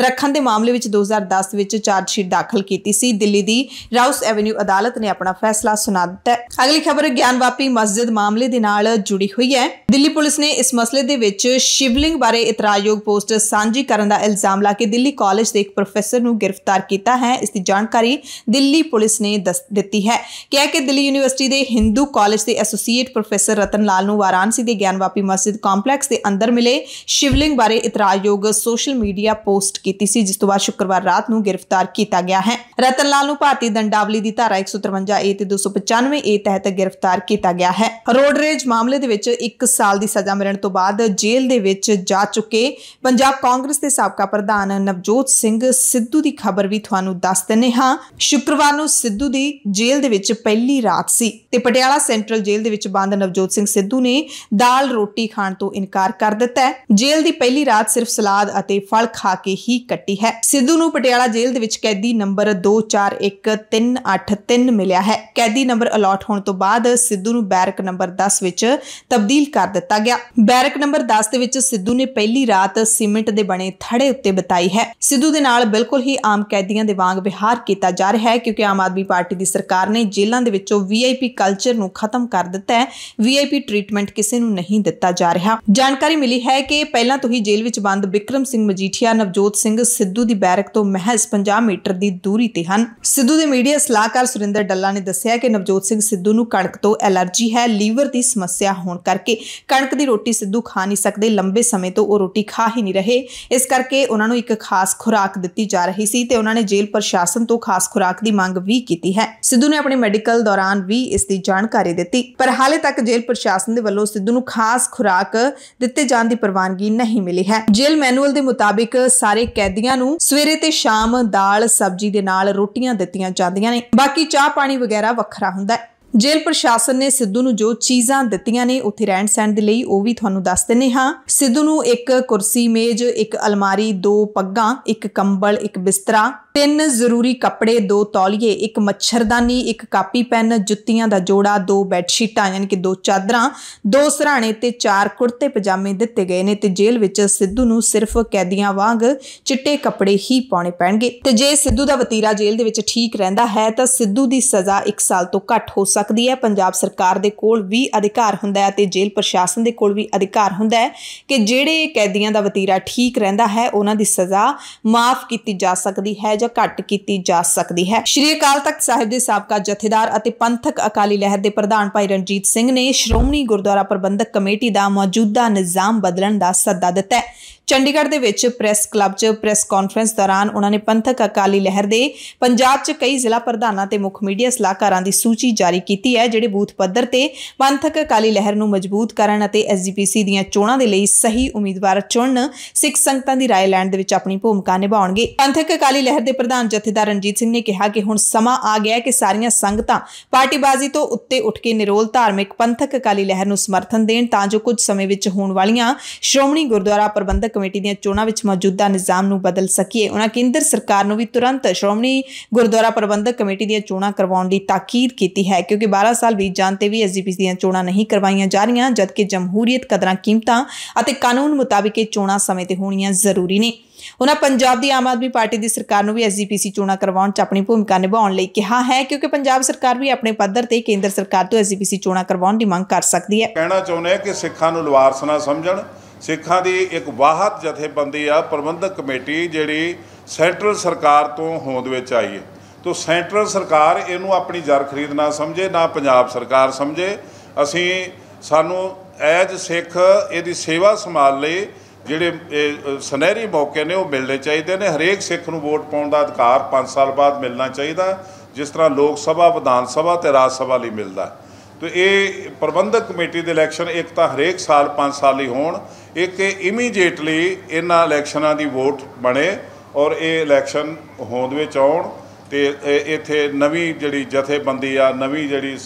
ਰੱਖਣ ਦੇ ਮਾਮਲੇ ਵਿੱਚ 2010 ਵਿੱਚ ਚਾਰਜ ਸ਼ੀਟ ਦਾਖਲ ਕੀਤੀ ਸੀ ਦਿੱਲੀ ਦੀ ਰਾਉਸ ਐਵੇਨਿਊ ਅਦਾਲਤ ਨੇ ਆਪਣਾ ਫੈਸਲਾ ਸੁਣਾ ਦਿੱਤਾ ਅਗਲੀ ਖਬਰ ਗਿਆਨਵਾਪੀ ਮਸਜਿਦ ਮਾਮਲੇ ਦੇ ਨਾਲ ਜੁੜੀ ਹੋਈ ਹੈ ਦਿੱਲੀ ਪੁਲਿਸ ਨੇ ਇਸ ਮਸਲੇ ਦੇ ਵਿੱਚ ਸ਼ਿਵਲਿੰਗ ਬਾਰੇ ਇਤਰਾਜ਼ ਸ਼ਰਮਾਯੋਗ ਪੋਸਟਰ ਸਾਂਝੀ ਕਰਨ ਦਾ ਇਲਜ਼ਾਮ ਲਾ ਕੇ ਦਿੱਲੀ ਕਾਲਜ ਦੇ ਇੱਕ ਪ੍ਰੋਫੈਸਰ ਨੂੰ ਗ੍ਰਿਫਤਾਰ ਕੀਤਾ ਹੈ ਇਸ ਦੀ ਜਾਣਕਾਰੀ ਦਿੱਲੀ ਪੁਲਿਸ ਨੇ ਦਿੱਤੀ ਹੈ ਕਿਹਾ ਕਿ ਦਿੱਲੀ ਯੂਨੀਵਰਸਿਟੀ ਦੇ ਹਿੰਦੂ ਕਾਲਜ ਦੇ ਐਸੋਸੀਏਟ ਪ੍ਰੋਫੈਸਰ ਰਤਨ ਲਾਲ ਨੂੰ ਵਾਰਾਨਸੀ ਦੇ ਗਿਆਨਵਾਪੀ ਮਸਜਿਦ ਕੰਪਲੈਕਸ ਦੇ ਅੰਦਰ ਮਿਲੇ ਸ਼ਿਵਲਿੰਗ ਬਾਰੇ ਇਤਰਾਜ਼ਯੋਗ ਸੋਸ਼ਲ ਮੀਡੀਆ ਪੋਸਟ ਕੀਤੀ ਸੀ ਜਿਸ ਤੋਂ ਬਾਅਦ ਸ਼ੁੱਕਰਵਾਰ ਰਾਤ ਨੂੰ ਗ੍ਰਿਫਤਾਰ ਕੀਤਾ ਗਿਆ ਹੈ ਰਤਨ ਲਾਲ ਨੂੰ ਭਾਰਤੀ ਦੰਡਾਵਲੀ ਦੀ ਧਾਰਾ 153 ਏ ਤੇ 295 ਏ ਤਹਿਤ ਗ੍ਰਿਫਤਾਰ ਕੀਤਾ ਗਿਆ ਹੈ ਰੋਡ ਰੇਜ ਮਾਮਲੇ ਦੇ ਵਿੱਚ 1 ਸਾਲ ਦੀ ਸਜ਼ਾ ਮਿਲਣ ਤੋਂ ਬਾਅਦ ਜੇਲ੍ਹ ਦੇ ਵਿੱਚ ਜਾ ਚੁੱਕੇ ਪੰਜਾਬ ਕਾਂਗਰਸ ਦੇ ਸਾਬਕਾ ਪ੍ਰਧਾਨ ਨਵਜੋਤ ਸਿੰਘ ਸਿੱਧੂ ਦੀ ਖਬਰ ਵੀ ਤੁਹਾਨੂੰ ਦੱਸ ਦਿੰਨੇ ਹਾਂ ਸ਼ੁੱਕਰਵਾਰ ਨੂੰ ਸਿੱਧੂ ਦੀ ਜੇਲ੍ਹ ਦੇ ਵਿੱਚ ਪਹਿਲੀ ਰਾਤ ਸੀ ਤੇ ਪਟਿਆਲਾ ਸੈਂਟਰਲ ਜੇਲ੍ਹ ਦੇ ਵਿੱਚ ਬੰਦ ਨਵਜੋਤ ਸਿੰਘ ਸਿੱਧੂ ਨੇ ਦਾਲ ਰੋਟੀ ਖਾਣ ਤੋਂ ਇਨਕਾਰ ਕਰ ਦਿੱਤਾ ਹੈ ਜੇਲ੍ਹ ਦੀ ਪਹਿਲੀ ਰਾਤ ਸਿਰਫ ਸਲਾਦ ਅਤੇ ਫਲ ਖਾ ਕੇ ਹੀ ਕੱਟੀ ਹੈ ਸਿੱਧੂ ਨੂੰ ਪਟਿਆਲਾ ਜੇਲ੍ਹ ਦੇ ਵਿੱਚ ਕੈਦੀ ਨੰਬਰ 241383 ਮਿਲਿਆ ਹੈ ਕੈਦੀ ਨੰਬਰ ਅਲਾਟ ਹੋਣ ਤੋਂ ਬਾਅਦ ਸਿੱਧੂ ਨੂੰ ਬੈਰਕ ਨੰਬਰ 10 ਵਿੱਚ ਤਬਦੀਲ ਕਰ ਦਿੱਤਾ ਗਿਆ ਬੈਰਕ ਨੰਬਰ 10 ਦੇ ਵਿੱਚ ਸਿੱਧੂ ਨੇ ਪਹਿਲੀ ਰਾਤ ਰਾਤ ਸੀਮਿੰਟ ਦੇ ਬਣੇ ਥੜੇ ਉੱਤੇ ਬਿਤਾਈ ਹੈ ਸਿੱਧੂ ਦੇ ਨਾਲ ਬਿਲਕੁਲ ਹੀ ਆਮ ਕੈਦੀਆਂ ਦੇ ਵਾਂਗ ਵਿਹਾਰ ਕੀਤਾ ਜਾ ਰਿਹਾ ਹੈ ਕਿਉਂਕਿ ਆਮ ਆਦਮੀ ਪਾਰਟੀ ਦੀ ਸਰਕਾਰ ਨੇ ਜੇਲ੍ਹਾਂ ਦੇ ਵਿੱਚੋਂ ਵੀਆਈਪੀ ਕਲਚਰ ਨੂੰ ਖਤਮ ਕਰ ਦਿੱਤਾ ਹੈ ਵੀਆਈਪੀ ਟ੍ਰੀਟਮੈਂਟ ਕਿਸੇ ਨੂੰ ਨਹੀਂ ਦਿੱਤਾ ਜਾ ਰਿਹਾ ਜਾਣਕਾਰੀ ਮਿਲੀ ਹੈ ਕਿ ਪਹਿਲਾਂ ਤੋਂ ਹੀ ਜੇਲ੍ਹ ਵਿੱਚ ਬੰਦ ਬਿਕਰਮ ਸਿੰਘ ਮਜੀਠੀਆ ਨਵਜੋਤ ਸਿੰਘ ਸਿੱਧੂ ਦੀ ਬੈਰਕ ਤੋਂ ਮਹਿਜ਼ 50 ਮੀਟਰ ਦੀ ਦੂਰੀ ਤੇ ਹਨ ਸਿੱਧੂ ਦੇ ਮੀਡੀਆ ਸਲਾਹਕਾਰ ਸੁਰਿੰਦਰ ਡੱਲਾ ਨੇ ਦੱਸਿਆ ਕਿ ਨਵਜੋਤ ਸਿੰਘ ਸਿੱਧੂ ਨੂੰ ਕਣਕ ਤੋਂ ਐਲਰਜੀ ਹੈ ਲੀਵਰ ਦੀ ਸਮੱਸਿਆ ਹੋਣ ਕਰਕੇ ਕਣਕ ਦੀ ਰੋਟੀ ਸਿੱਧੂ ਖਾ ਨਹੀਂ ਸਕਦੇ ਲੰਬੇ ਸਮੇਂ ਤੋਂ ਉਹ ਰੋਟੀ ਖਾ ਹੀ ਨਹੀਂ ਰਹੇ ਇਸ ਕਰਕੇ ਉਹਨਾਂ ਨੂੰ ਇੱਕ ਖਾਸ ਖੁਰਾਕ ਦਿੱਤੀ ਜਾ ਰਹੀ ਸੀ ਤੇ ਉਹਨਾਂ ਨੇ ਜੇਲ੍ਹ ਪ੍ਰਸ਼ਾਸਨ ਤੋਂ ਖਾਸ ਖੁਰਾਕ ਦੀ ਮੰਗ ਵੀ ਕੀਤੀ ਹੈ ਸਿੱਧੂ ਨੇ ਆਪਣੇ ਮੈਡੀਕਲ ਦੌਰਾਨ ਵੀ ਇਸ ਦੀ ਜਾਣਕਾਰੀ ਦਿੱਤੀ ਪਰ ਹਾਲੇ ਤੱਕ ਜੇਲ੍ਹ ਪ੍ਰਸ਼ਾਸਨ ਦੇ ਵੱਲੋਂ ਸਿੱਧੂ ਨੂੰ ਖਾਸ ਖੁਰਾਕ ਦਿੱਤੇ ਜਾਣ ਦੀ ਪ੍ਰਵਾਨਗੀ ਨਹੀਂ ਮਿਲੀ ਹੈ ਜੇਲ੍ਹ ਮੈਨੂਅਲ ਦੇ ਮੁਤਾਬਿਕ ਸਾਰੇ ਕੈਦੀਆਂ ਨੂੰ ਸਵੇਰੇ ਤੇ ਸ਼ਾਮ ਦਾਲ ਸਬਜ਼ੀ ਦੇ ਨਾਲ ਰੋਟੀਆਂ ਦਿੱਤੀਆਂ ਜਾਂਦੀਆਂ ਨੇ ਬਾਕੀ ਚਾਹ ਪਾਣੀ ਵਗੈਰਾ ਵੱਖਰਾ ਹੁੰਦਾ ਹੈ ਜੇਲ੍ਹ ਪ੍ਰਸ਼ਾਸਨ ਨੇ ਸਿੱਧੂ ਨੂੰ ਜੋ ਚੀਜ਼ਾਂ ਦਿੱਤੀਆਂ ਨੇ ਉੱਥੇ ਰਹਿਣ ਸਹਿਣ ਦੇ ਲਈ ਉਹ ਵੀ ਤੁਹਾਨੂੰ ਦੱਸ ਦਿੰਨੇ ਹਾਂ ਸਿੱਧੂ ਨੂੰ ਇੱਕ ਕੁਰਸੀ ਮੇਜ਼ ਇੱਕ ਅਲਮਾਰੀ ਦੋ ਪੱਗਾਂ ਇੱਕ ਕੰਬਲ ਇੱਕ ਬਿਸਤਰਾ ਤਿੰਨ ਜ਼ਰੂਰੀ ਕੱਪੜੇ ਦੋ ਤੌਲੀਏ ਇੱਕ ਮੱਛਰਦਾਨੀ ਇੱਕ ਕਾਪੀ ਪੈਨ ਜੁੱਤੀਆਂ ਦਾ ਜੋੜਾ ਦੋ ਬੈੱਡਸ਼ੀਟਾਂ ਯਾਨੀ ਕਿ ਦੋ ਚਾਦਰਾਂ ਦੋ ਸਰਾਣੇ ਤੇ ਚਾਰ ਕੁੜਤੇ ਪਜਾਮੇ ਦਿੱਤੇ ਗਏ ਨੇ ਤੇ ਜੇਲ੍ਹ ਵਿੱਚ ਸਿੱਧੂ ਨੂੰ ਸਿਰਫ ਕੈਦੀਆਂ ਵਾਂਗ ਚਿੱਟੇ ਕੱਪੜੇ ਹੀ ਪਾਉਣੇ ਪੈਣਗੇ ਤੇ ਜੇ ਸਿੱਧੂ ਦਾ ਵਤੀਰਾ ਜੇਲ੍ਹ ਦੇ ਵਿੱਚ ਠੀਕ ਰਹਿੰਦਾ ਹੈ ਤਾਂ ਸਿੱਧੂ ਦੀ ਸਜ਼ਾ 1 ਸਾਲ ਤੋਂ ਘੱਟ ਹੋ ਸਕਦੀ ਸਕਦੀ ਹੈ ਪੰਜਾਬ ਸਰਕਾਰ ਦੇ ਕੋਲ ਵੀ ਅਧਿਕਾਰ ਹੁੰਦਾ ਹੈ ਤੇ ਜੇਲ੍ਹ ਪ੍ਰਸ਼ਾਸਨ ਦੇ ਕੋਲ ਵੀ ਅਧਿਕਾਰ ਹੁੰਦਾ ਹੈ ਕਿ ਜਿਹੜੇ ਕੈਦੀਆਂ ਦਾ ਵਤੀਰਾ ਠੀਕ ਰਹਿੰਦਾ ਹੈ ਉਹਨਾਂ ਦੀ ਸਜ਼ਾ ਮਾਫ ਕੀਤੀ ਜਾ ਸਕਦੀ ਹੈ ਜਾਂ ਘੱਟ ਕੀਤੀ ਜਾ ਸਕਦੀ ਹੈ ਸ਼੍ਰੀ ਅਕਾਲ ਤਖਤ ਸਾਹਿਬ ਦੇ ਸਾਬਕਾ ਜਥੇਦਾਰ ਅਤੇ ਪੰਥਕ ਅਕਾਲੀ ਲਹਿਰ ਦੇ ਪ੍ਰਧਾਨ ਭਾਈ ਰਣਜੀਤ ਸਿੰਘ ਨੇ ਸ਼੍ਰੋਮਣੀ ਗੁਰਦੁਆਰਾ ਪ੍ਰਬੰਧਕ ਕਮੇਟੀ ਦਾ ਮੌਜੂਦਾ ਨਿਜ਼ਾਮ ਬਦਲਣ ਦਾ ਸੱਦਾ ਦਿੱਤਾ ਹੈ ਚੰਡੀਗੜ੍ਹ ਦੇ ਵਿੱਚ ਪ੍ਰੈਸ ਕਲੱਬ 'ਚ ਪ੍ਰੈਸ ਕਾਨਫਰੰਸ ਦੌਰਾਨ ਉਹਨਾਂ ਨੇ ਪੰਥਕ ਅਕਾਲੀ ਲਹਿਰ ਦੇ ਪੰਜਾਬ 'ਚ ਕਈ ਜ਼ਿਲ੍ਹਾ ਪ੍ਰਧਾਨਾਂ ਤੇ ਮੁੱਖ ਮੀਡੀਆ ਸਲਾਹਕਾਰਾਂ ਦੀ ਸੂਚੀ ਜਾਰੀ ਕੀਤੀ ਹੈ ਜਿਹੜੇ ਬੂਥ ਪੱਧਰ ਤੇ ਪੰਥਕ ਅਕਾਲੀ ਲਹਿਰ ਨੂੰ ਮਜ਼ਬੂਤ ਕਰਨ ਅਤੇ ਐਸਜੀਪੀਸੀ ਦੀਆਂ ਚੋਣਾਂ ਦੇ ਲਈ ਸਹੀ ਉਮੀਦਵਾਰ ਚੁਣਨ ਸਿੱਖ ਸੰਗਤਾਂ ਦੀ رائے ਲੈਣ ਦੇ ਵਿੱਚ ਆਪਣੀ ਭੂਮਿਕਾ ਨਿਭਾਉਣਗੇ ਪੰਥਕ ਅਕਾਲੀ ਲਹਿਰ ਦੇ ਪ੍ਰਧਾਨ ਜਥੇਦਾਰ ਰਣਜੀਤ ਸਿੰਘ ਨੇ ਕਿਹਾ ਕਿ ਹੁਣ ਸਮਾਂ ਆ ਗਿਆ ਹੈ ਕਿ ਸਾਰੀਆਂ ਸੰਗਤਾਂ ਪਾਰਟੀਬਾਜ਼ੀ ਤੋਂ ਉੱਤੇ ਉੱਠ ਕੇ ਨਿਰੋਲ ਧਾਰਮਿਕ ਪੰਥਕ ਅਕਾਲੀ ਲਹਿਰ ਨੂੰ ਸਮਰਥਨ ਦੇਣ ਤਾਂ ਜੋ ਕੁਝ ਸਮੇਂ ਵਿੱਚ ਹੋਣ ਵਾਲੀਆਂ ਸ਼੍ਰੋਮਣੀ ਗੁਰਦੁਆਰਾ ਪ੍ਰਬੰਧਕ ਕਮੇਟੀ ਦੀਆਂ ਚੋਣਾਂ ਵਿੱਚ ਮੌਜੂਦਾ ਨਿਜ਼ਾਮ ਨੂੰ ਬਦਲ ਸਕੀਏ ਉਹਨਾਂ ਕੇਂਦਰ ਸਰਕਾਰ ਨੂੰ ਵੀ ਤੁਰੰਤ ਸ਼੍ਰੋਮਣੀ ਗੁਰਦੁਆਰਾ ਪ੍ਰਬੰਧਕ ਕਮੇਟੀ ਦੀਆਂ ਚੋਣਾਂ ਕਰਵਾਉਣ ਦੀ ਤਾਕੀਦ ਕੀਤੀ ਹੈ ਕਿਉਂਕਿ 12 ਸਾਲ ਬੀਤ ਜਾਣ ਤੇ ਵੀ ਐਸਜੀਪੀਸੀ ਦੀਆਂ ਚੋਣਾਂ ਨਹੀਂ ਕਰਵਾਈਆਂ ਜਾ ਰਹੀਆਂ ਜਦਕਿ ਜਮਹੂਰੀਅਤ ਕਦਰਾਂ ਕੀਮਤਾਂ ਅਤੇ ਕਾਨੂੰਨ ਮੁਤਾਬਿਕ ਇਹ ਚੋਣਾਂ ਸਮੇਂ ਤੇ ਹੋਣੀਆਂ ਜ਼ਰੂਰੀ ਨੇ ਉਹਨਾਂ ਪੰਜਾਬ ਦੀ ਆਮ ਆਦਮੀ ਪਾਰਟੀ ਦੀ ਸਰਕਾਰ ਨੂੰ ਵੀ ਐਸਜੀਪੀਸੀ ਚੋਣਾਂ ਕਰਵਾਉਣ 'ਚ ਆਪਣੀ ਭੂਮਿਕਾ ਨਿਭਾਉਣ ਲਈ ਕਿਹਾ ਹੈ ਕਿਉਂਕਿ ਪੰਜਾਬ ਸਰਕਾਰ ਵੀ ਆਪਣੇ ਪੱਧਰ ਤੇ ਕੇਂਦਰ ਸਰਕਾਰ ਤੋਂ ਐਸਜੀਪੀਸੀ ਚੋਣਾਂ ਕਰਵਾਉਣ ਦੀ ਮੰਗ ਕਰ ਸਕਦੀ ਹੈ ਕਹਿਣਾ ਚਾਹੁੰਦੇ ਹਾਂ ਕਿ ਸਿੱਖਾਂ ਨੂੰ ਲਵਾਰਸ ਨਾ ਸਮਝਣ ਸਿੱਖਾਂ ਦੀ ਇੱਕ ਵਾਹਤ ਜਥੇਬੰਦੀ ਆ ਪ੍ਰਬੰਧਕ ਕਮੇਟੀ ਜਿਹੜੀ ਸੈਂਟਰਲ ਸਰਕਾਰ ਤੋਂ ਹੋਂਦ ਵਿੱਚ ਆਈ ਹੈ ਤੋਂ ਸੈਂਟਰਲ ਸਰਕਾਰ ਇਹਨੂੰ ਆਪਣੀ ਜਰ ਖਰੀਦ ਨਾ ਸਮਝੇ ਨਾ ਪੰਜਾਬ ਸਰਕਾਰ ਸਮਝੇ ਅਸੀਂ ਸਾਨੂੰ ਐਜ ਸਿੱਖ ਇਹਦੀ ਸੇਵਾ ਸੰਭਾਲ ਲਈ ਜਿਹੜੇ ਸੁਨਹਿਰੀ ਮੌਕੇ ਨੇ ਉਹ ਮਿਲਣੇ ਚਾਹੀਦੇ ਨੇ ਹਰੇਕ ਸਿੱਖ ਨੂੰ ਵੋਟ ਪਾਉਣ ਦਾ ਅਧਿਕਾਰ 5 ਸਾਲ ਬਾਅਦ ਮਿਲਣਾ ਚਾਹੀਦਾ ਜਿਸ ਤਰ੍ਹਾਂ ਲੋਕ ਸਭਾ ਵਿਧਾਨ ਸਭਾ ਤੇ ਰਾਜ ਸਭਾ ਲਈ ਮਿਲਦਾ ਤੋਂ ਇਹ ਪ੍ਰਬੰਧਕ ਕਮੇਟੀ ਦੇ ਇਲੈਕਸ਼ਨ ਇੱਕ ਤਾਂ ਹਰੇਕ ਸਾਲ 5 ਸਾਲ ਲਈ ਹੋਣ ਇੱਕ ਇਮੀਡੀਏਟਲੀ ਇਹਨਾਂ ਇਲੈਕਸ਼ਨਾਂ ਦੀ ਵੋਟ ਬਣੇ ਔਰ ਇਹ ਇਲੈਕਸ਼ਨ ਹੋਂਦ ਵਿੱਚ ਆਉਣ ਤੇ ਇੱਥੇ ਨਵੀਂ ਜਿਹੜੀ ਜਥੇਬੰਦੀ ਆ ਨਵੀਂ ਜਿਹੜੀ